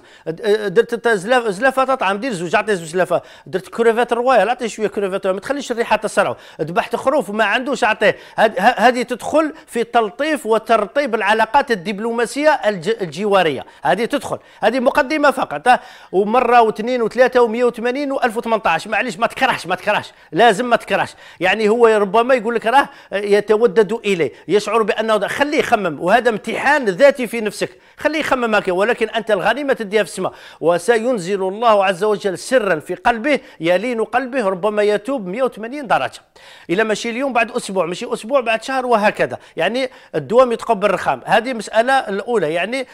درت زلافه طعام دير زوج اعطي زوج زلافه درت كروفات رويال اعطي شويه كروفات ما تخليش الريحه تسرعه ذبحت خروف ما عندوش اعطيه هذه تدخل في تلطيف وترطيب العلاقات الدبلوماسيه الدبلوماسيه الجواريه هذه تدخل هذه مقدمه فقط ومره واثنين وثلاثه و180 و1018 معليش ما تكرهش ما تكرهش لازم ما تكرهش يعني هو ربما يقول لك راه يتودد اليه يشعر بانه خليه يخمم وهذا امتحان ذاتي في نفسك خليه يخمم هكا ولكن أنت الغني ما تديها في السماء وسينزل الله عز وجل سرا في قلبه يلين قلبه ربما يتوب 180 درجة إلى ماشي اليوم بعد أسبوع ماشي أسبوع بعد شهر وهكذا يعني الدوام يتقبل الرخام هذه مسألة الأولى يعني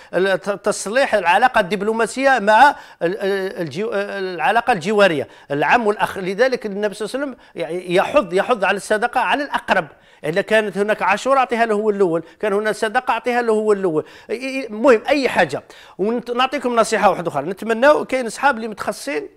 تصليح العلاقة الدبلوماسية مع الجو... العلاقة الجوارية العم والأخ لذلك النبي صلى الله عليه وسلم يحض يحض على الصدقة على الأقرب إذا كانت هناك عاشور اعطيها له هو الاول كان هنا صدقه اعطيها له هو الاول المهم اي حاجه ونعطيكم نصيحه واحده اخرى نتمناو كاين اصحاب اللي متخصصين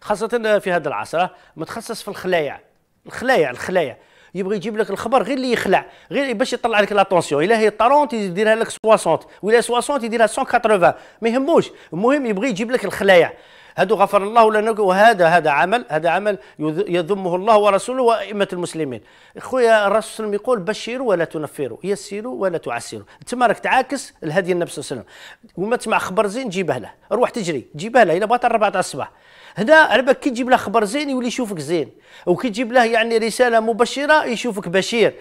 خاصه في هذا العصر متخصص في الخلايع الخلايع الخلايع يبغي يجيب لك الخبر غير اللي يخلع غير باش يطلع لك لاتونسيون الا هي 30 يديرها لك 60 ولا 60 يديرها 180 ما يهموش المهم يبغي يجيب لك الخلايع هذا غفر الله لنا وهذا هذا عمل هذا عمل يذمه الله ورسوله وائمه المسلمين خويا الرسول صلى الله عليه وسلم يقول بشروا ولا تنفروا يسروا ولا تعسروا تما راك تعاكس الهدي النبي صلى الله عليه وسلم وما تسمع خبر زين جيبه له روح تجري جيبه له الى بغات الربعه تاع الصباح هنا على بالك كي تجيب له خبر زين يولي يشوفك زين وكي تجيب له يعني رساله مبشره يشوفك بشير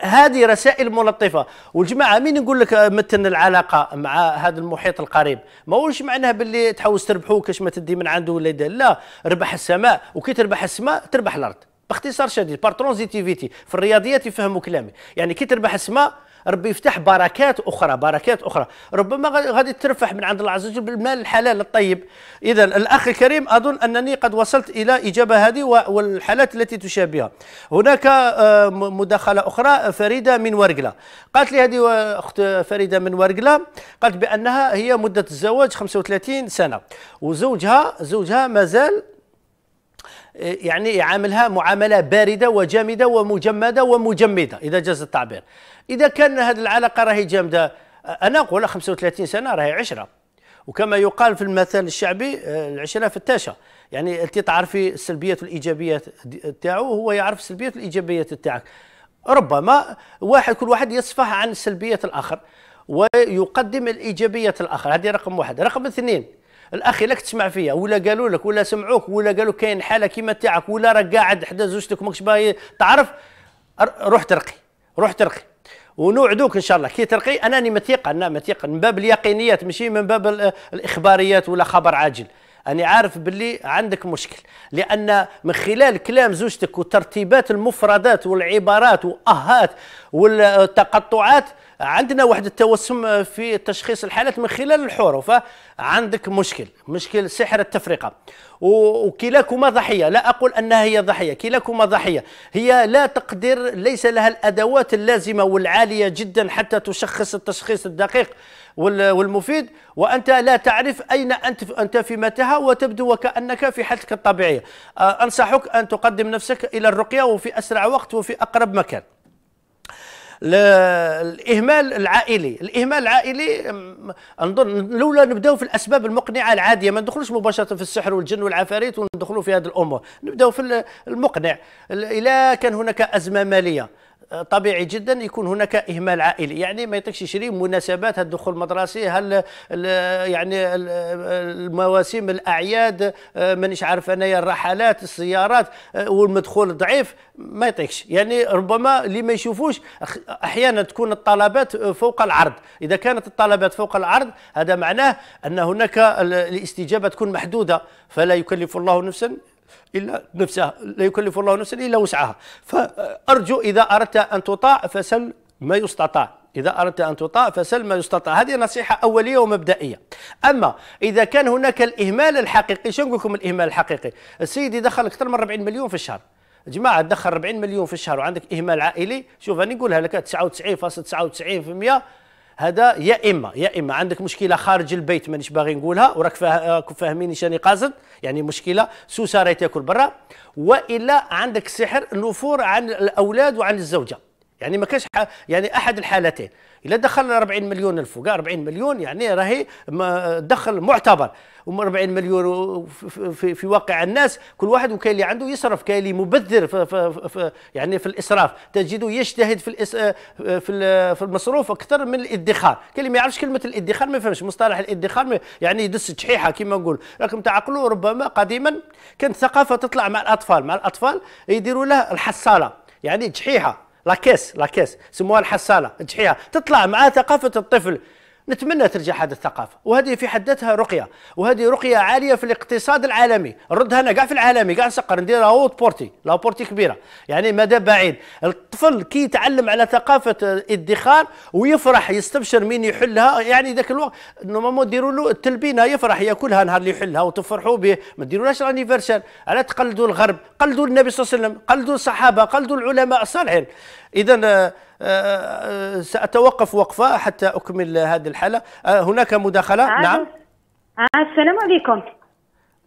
هذه رسائل ملطفه والجماعه مين نقول لك متن العلاقه مع هذا المحيط القريب ماهوش معناه باللي تحوس تربحوه كاش ما تدي من عنده ولا يدير لا ربح السماء وكي تربح السماء تربح الارض باختصار شديد بار ترونزيتيفيتي في الرياضيات يفهموا كلامي يعني كي تربح السماء ربي يفتح بركات اخرى بركات اخرى ربما غادي ترفح من عند الله عز وجل بالمال الحلال الطيب اذا الاخ الكريم اظن انني قد وصلت الى اجابه هذه والحالات التي تشابهها هناك آه، مداخله اخرى فريده من ورقله قالت لي هذه اخت فريده من ورقله قالت بانها هي مده الزواج 35 سنه وزوجها زوجها مازال آه، يعني يعاملها معامله بارده وجامده ومجمده ومجمده اذا جاز التعبير اذا كان هذه العلاقه راهي جامده انا اقول 35 سنه راهي عشره وكما يقال في المثل الشعبي آه، العشره في التاشة يعني انت تعرفي السلبيات والايجابيات تاعو هو يعرف السلبيات والايجابيات تاعك ربما واحد كل واحد يصفح عن سلبيات الاخر ويقدم الايجابيات الاخر هذه رقم واحد رقم اثنين الاخ لك تسمع فيا ولا قالوا لك ولا سمعوك ولا قالوا كاين حاله كيما تاعك ولا راك قاعد حدا زوجتك ماكش باغي تعرف روح ترقي روح ترقي ونوعدوك ان شاء الله كي ترقي انني متيقن متيقن من باب اليقينيات ماشي من باب الاخباريات ولا خبر عاجل أنا عارف باللي عندك مشكل لأن من خلال كلام زوجتك وترتيبات المفردات والعبارات وأهات والتقطعات عندنا واحد التوسم في تشخيص الحالات من خلال الحروف عندك مشكل مشكل سحر التفرقة وكلاكما ضحية لا أقول أنها هي ضحية كلاكما ضحية هي لا تقدر ليس لها الأدوات اللازمة والعالية جدا حتى تشخص التشخيص الدقيق والمفيد وأنت لا تعرف أين أنت أنت في متاهة وتبدو وكأنك في حالتك الطبيعية آه، أنصحك أن تقدم نفسك إلى الرقية وفي أسرع وقت وفي أقرب مكان الاهمال العائلي الاهمال العائلي نظن لولا نبداو في الاسباب المقنعه العاديه ما ندخلوش مباشره في السحر والجن والعفاريت وندخلوا في هذه الامور نبداو في المقنع الا كان هناك ازمه ماليه طبيعي جدا يكون هناك اهمال عائلي يعني ما يعطيكش يشري مناسبات الدخول المدرسي هل يعني المواسم الاعياد آه، مانيش عارف انايا الرحلات السيارات آه، والمدخول ضعيف ما يعطيكش يعني ربما اللي ما يشوفوش احيانا تكون الطلبات فوق العرض اذا كانت الطلبات فوق العرض هذا معناه ان هناك الاستجابه تكون محدوده فلا يكلف الله نفسا إلا نفسها لا يكلف الله نفسا إلا وسعها فأرجو إذا أردت أن تطاع فسل ما يستطاع إذا أردت أن تطاع فسل ما يستطاع هذه نصيحة أولية ومبدئية أما إذا كان هناك الإهمال الحقيقي شنو نقول لكم الإهمال الحقيقي السيد يدخل أكثر من 40 مليون في الشهر جماعة تدخل 40 مليون في الشهر وعندك إهمال عائلي شوف أنا نقولها لك 99.99% هذا يا اما يا اما عندك مشكله خارج البيت مانيش باغي نقولها وراك آه، فاهميني شاني قاصد يعني مشكله سوسه راهي تاكل برا والا عندك سحر نفور عن الاولاد وعن الزوجه يعني ما كانش يعني احد الحالتين الا دخل 40 مليون الفوق 40 مليون يعني راهي دخل معتبر و40 مليون في, في, واقع الناس كل واحد وكاين اللي عنده يصرف كاين اللي مبذر في, في, في يعني في الاسراف تجده يجتهد في آه، في في المصروف اكثر من الادخار كاين اللي ما يعرفش كلمه الادخار ما يفهمش مصطلح الادخار يعني يدس تشحيحه كما نقول راكم تعقلوا ربما قديما كانت ثقافه تطلع مع الاطفال مع الاطفال يديروا له الحصاله يعني تشحيحه لاكيس لاكيس سموها الحساله تحيها تطلع مع ثقافه الطفل نتمنى ترجع هذه الثقافة وهذه في حد ذاتها رقية وهذه رقية عالية في الاقتصاد العالمي ردها أنا كاع في العالمي كاع نسقر ندير لاهو بورتي لاهو بورتي كبيرة يعني مدى بعيد الطفل كي يتعلم على ثقافة الادخار ويفرح يستبشر مين يحلها يعني ذاك الوقت نورمالمون ديروا له التلبينة يفرح ياكلها نهار اللي يحلها وتفرحوا به ما ديرولهاش الانيفرسال على تقلدوا الغرب قلدوا النبي صلى الله عليه وسلم قلدوا الصحابة قلدوا العلماء الصالحين إذا آه، آه، آه، سأتوقف وقفة حتى أكمل هذه الحالة آه، هناك مداخلة نعم السلام عليكم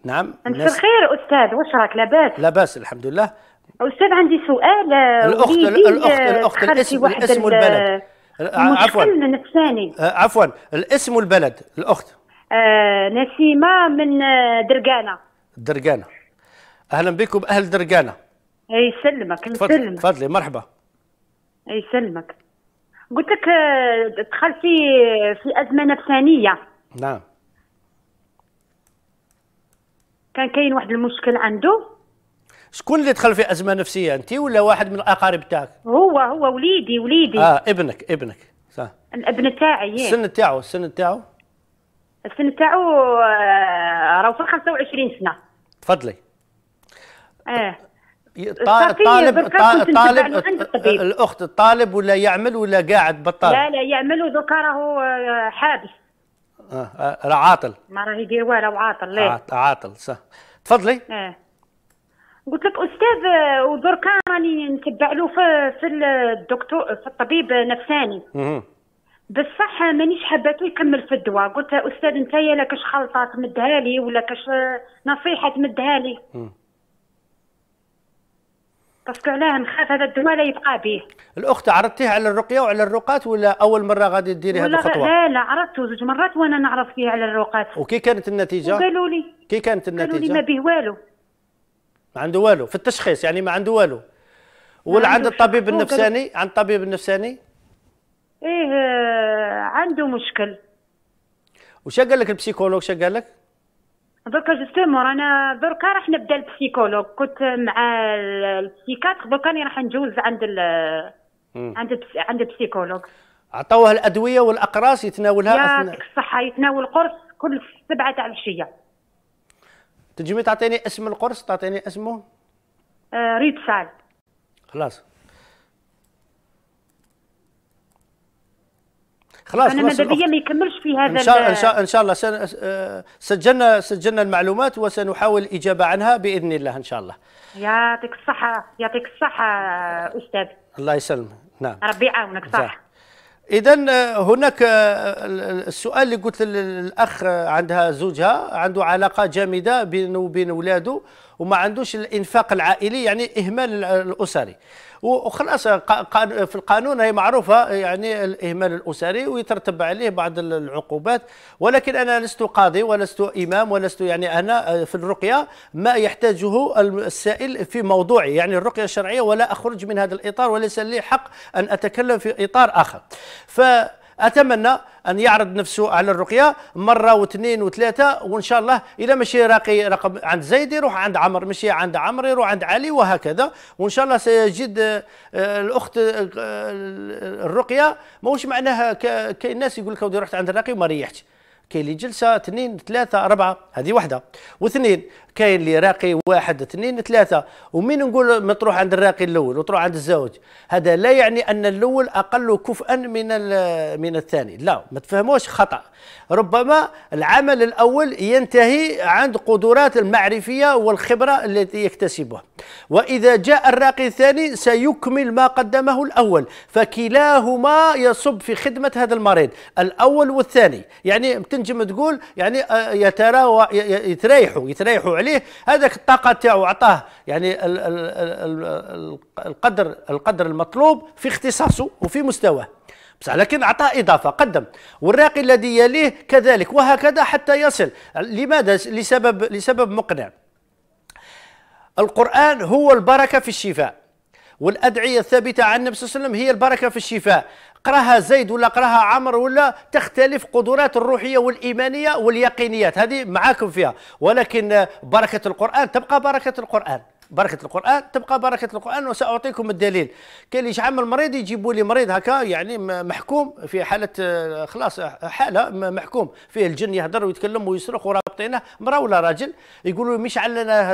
نعم انت الخير استاذ واش راك لاباس لاباس الحمد لله استاذ عندي سؤال الاخت الاخت الاخت الاسم الاسم البلد عفوا نفساني عفوا الاسم والبلد الاخت نسيمه من درقانه درقانه اهلا بكم اهل درقانه يسلمك يسلمك تفضلي مرحبا يسلمك قلت لك آه، دخل في في ازمه نفسانيه نعم كان كاين واحد المشكل عنده شكون اللي دخل في ازمه نفسيه انت ولا واحد من الاقارب تاعك هو هو وليدي وليدي اه ابنك ابنك صح الابن تاعي إيه. السن تاعو السن تاعو السن تاعو آه، راهو في 25 سنه تفضلي اه طالب طالب الاخت الطالب ولا يعمل ولا قاعد بطال لا لا يعمل ودوكا راهو آه، حابس اه راه عاطل ما راه يدير والو عاطل لا عاطل صح تفضلي اه قلت لك استاذ آه، ودركا راني نتبع له في, في الدكتور في الطبيب نفساني بصح مانيش حباته يكمل في الدواء قلت استاذ انت يا لكش خلطه تمدها لي ولا كاش آه، نصيحه تمدها لي باسكو علاه نخاف هذا الدواء يبقى به الاخت عرضتيه على الرقيه وعلى الرقات ولا اول مره غادي ديري هذه الخطوه لا لا عرضته زوج مرات وانا نعرض فيه على الرقات وكي كانت النتيجه قالوا لي كي كانت النتيجه قالوا لي ما به والو ما عنده والو في التشخيص يعني ما عنده والو ولا عند الطبيب النفساني عند الطبيب النفساني ايه آه، عنده مشكل وش قال لك البسيكولوج شو قال لك دركا جوستومون رانا دركا راح نبدا البسيكولوج كنت مع البسيكاتر دركا راني راح نجوز عند ال عند عند البسيكولوج عطاوه الادويه والاقراص يتناولها اثناء يعطيك الصحه يتناول قرص كل سبعة تاع العشيه تجمي تعطيني اسم القرص تعطيني اسمه آه ريتسال خلاص خلاص انا ماذا بيا ما يكملش في هذا ان شاء, إن شاء, إن شاء الله آه، سجلنا سجلنا المعلومات وسنحاول الاجابه عنها باذن الله ان شاء الله يعطيك الصحه يعطيك الصحه استاذ الله يسلمك نعم ربي يعاونك صح, نعم. اذا آه، هناك آه، السؤال اللي قلت للأخ عندها زوجها عنده علاقه جامده بينه وبين اولاده وما عندوش الانفاق العائلي يعني اهمال الاسري وخلاص في القانون هي معروفه يعني الاهمال الاسري ويترتب عليه بعض العقوبات ولكن انا لست قاضي ولست امام ولست يعني انا آه، في الرقيه ما يحتاجه السائل في موضوعي يعني الرقيه الشرعيه ولا اخرج من هذا الاطار وليس لي حق ان اتكلم في اطار اخر ف أتمنى أن يعرض نفسه على الرقية مرة واثنين وثلاثة وإن شاء الله إذا ماشي راقي رقم عند زيد يروح عند عمر ماشي عند عمر يروح عند علي وهكذا وإن شاء الله سيجد آه، الأخت آه، الرقية ماهوش معناها كاين الناس يقول لك رحت عند الراقي وما ريحتش كاين اللي جلسه اثنين ثلاثه اربعه هذه واحده واثنين كاين اللي راقي واحد اثنين ثلاثه ومين نقول ما تروح عند الراقي الاول وتروح عند الزوج هذا لا يعني ان الاول اقل كفءا من من الثاني لا ما تفهموش خطا ربما العمل الاول ينتهي عند قدرات المعرفيه والخبره التي يكتسبها واذا جاء الراقي الثاني سيكمل ما قدمه الاول فكلاهما يصب في خدمه هذا المريض الاول والثاني يعني تنجم تقول يعني آه، يتراوى يتريحوا يتريحوا عليه عليه هذاك الطاقه تاعو عطاه يعني الـ الـ الـ القدر القدر المطلوب في اختصاصه وفي مستواه بصح لكن عطاه اضافه قدم والراقي الذي يليه كذلك وهكذا حتى يصل لماذا لسبب لسبب مقنع القران هو البركه في الشفاء والادعيه الثابته عن النبي صلى الله عليه وسلم هي البركه في الشفاء قراها زيد ولا قراها عمر ولا تختلف قدرات الروحيه والايمانيه واليقينيات هذه معاكم فيها ولكن بركه القران تبقى بركه القران بركة القرآن تبقى بركة القرآن وسأعطيكم الدليل كان اللي يعمل مريض يجيبوا لي مريض هكا يعني محكوم في حالة خلاص حالة محكوم فيه الجن يهدر ويتكلم ويصرخ ورابطينه مرأة ولا راجل يقولوا مش علنا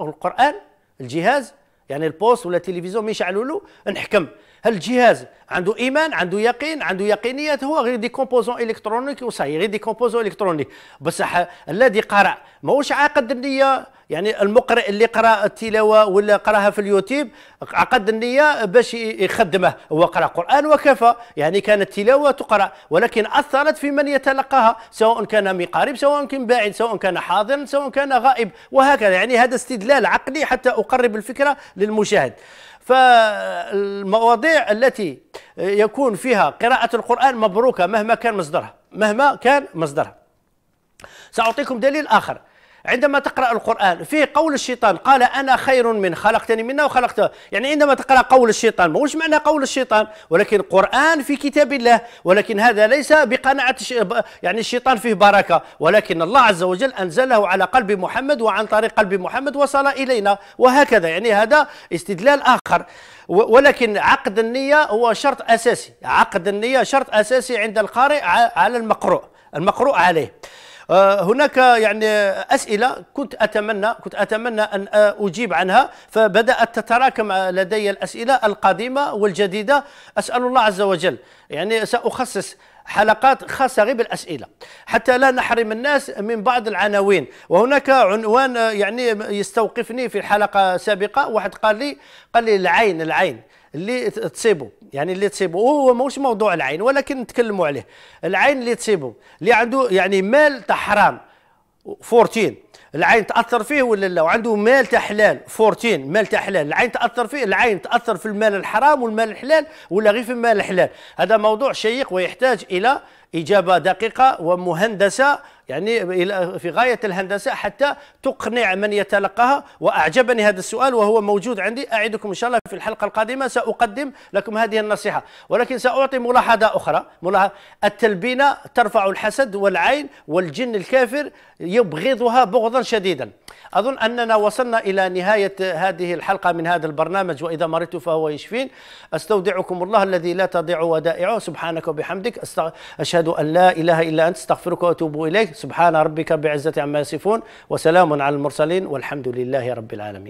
القرآن الجهاز يعني البوست ولا التلفزيون ما يشعلوا له نحكم هل الجهاز عنده ايمان عنده يقين عنده يقينيات هو غير دي كومبوزون الكترونيك وصحيح غير دي كومبوزون الكترونيك بصح الذي قرأ ماهوش عاقد النيه يعني المقرئ اللي قرا التلاوه ولا قراها في اليوتيوب عقد النيه باش يخدمه هو قرا قران وكفى يعني كانت التلاوه تقرا ولكن اثرت في من يتلقاها سواء كان من قريب سواء كان بعيد سواء كان حاضر سواء كان غائب وهكذا يعني هذا استدلال عقلي حتى اقرب الفكره للمشاهد فالمواضيع التي يكون فيها قراءة القرآن مبروكة مهما كان مصدرها مهما كان مصدرها سأعطيكم دليل آخر عندما تقرأ القرآن فيه قول الشيطان قال أنا خير من خلقتني منه وخلقته يعني عندما تقرأ قول الشيطان ما معنى قول الشيطان ولكن قرآن في كتاب الله ولكن هذا ليس بقناعة يعني الشيطان فيه بركة ولكن الله عز وجل أنزله على قلب محمد وعن طريق قلب محمد وصل إلينا وهكذا يعني هذا استدلال آخر ولكن عقد النية هو شرط أساسي عقد النية شرط أساسي عند القارئ على المقروء المقروء عليه آه، هناك يعني أسئلة كنت أتمنى كنت أتمنى أن آه، أجيب عنها فبدأت تتراكم لدي الأسئلة القديمة والجديدة أسأل الله عز وجل يعني سأخصص حلقات خاصة غير بالأسئلة حتى لا نحرم الناس من بعض العناوين وهناك عنوان آه، يعني يستوقفني في الحلقة السابقة واحد قال لي قال لي العين العين اللي تصيبو يعني اللي تصيبو هو ماهوش موضوع العين ولكن نتكلموا عليه العين اللي تصيبو اللي عنده يعني مال تاع حرام 14 العين تاثر فيه ولا لا وعنده مال تاع حلال 14 مال تاع حلال العين تاثر فيه العين تاثر في المال الحرام والمال الحلال ولا غير في المال الحلال هذا موضوع شيق ويحتاج الى اجابه دقيقه ومهندسه يعني في غاية الهندسة حتى تقنع من يتلقاها وأعجبني هذا السؤال وهو موجود عندي أعدكم إن شاء الله في الحلقة القادمة سأقدم لكم هذه النصيحة ولكن سأعطي ملاحظة أخرى ملاحظة التلبينة ترفع الحسد والعين والجن الكافر يبغضها بغضا شديدا أظن أننا وصلنا إلى نهاية هذه الحلقة من هذا البرنامج وإذا مرضت فهو يشفين أستودعكم الله الذي لا تضيع ودائعه سبحانك وبحمدك أشهد أن لا إله إلا أنت استغفرك وأتوب إليك سبحان ربك بعزة عما يصفون وسلام على المرسلين والحمد لله رب العالمين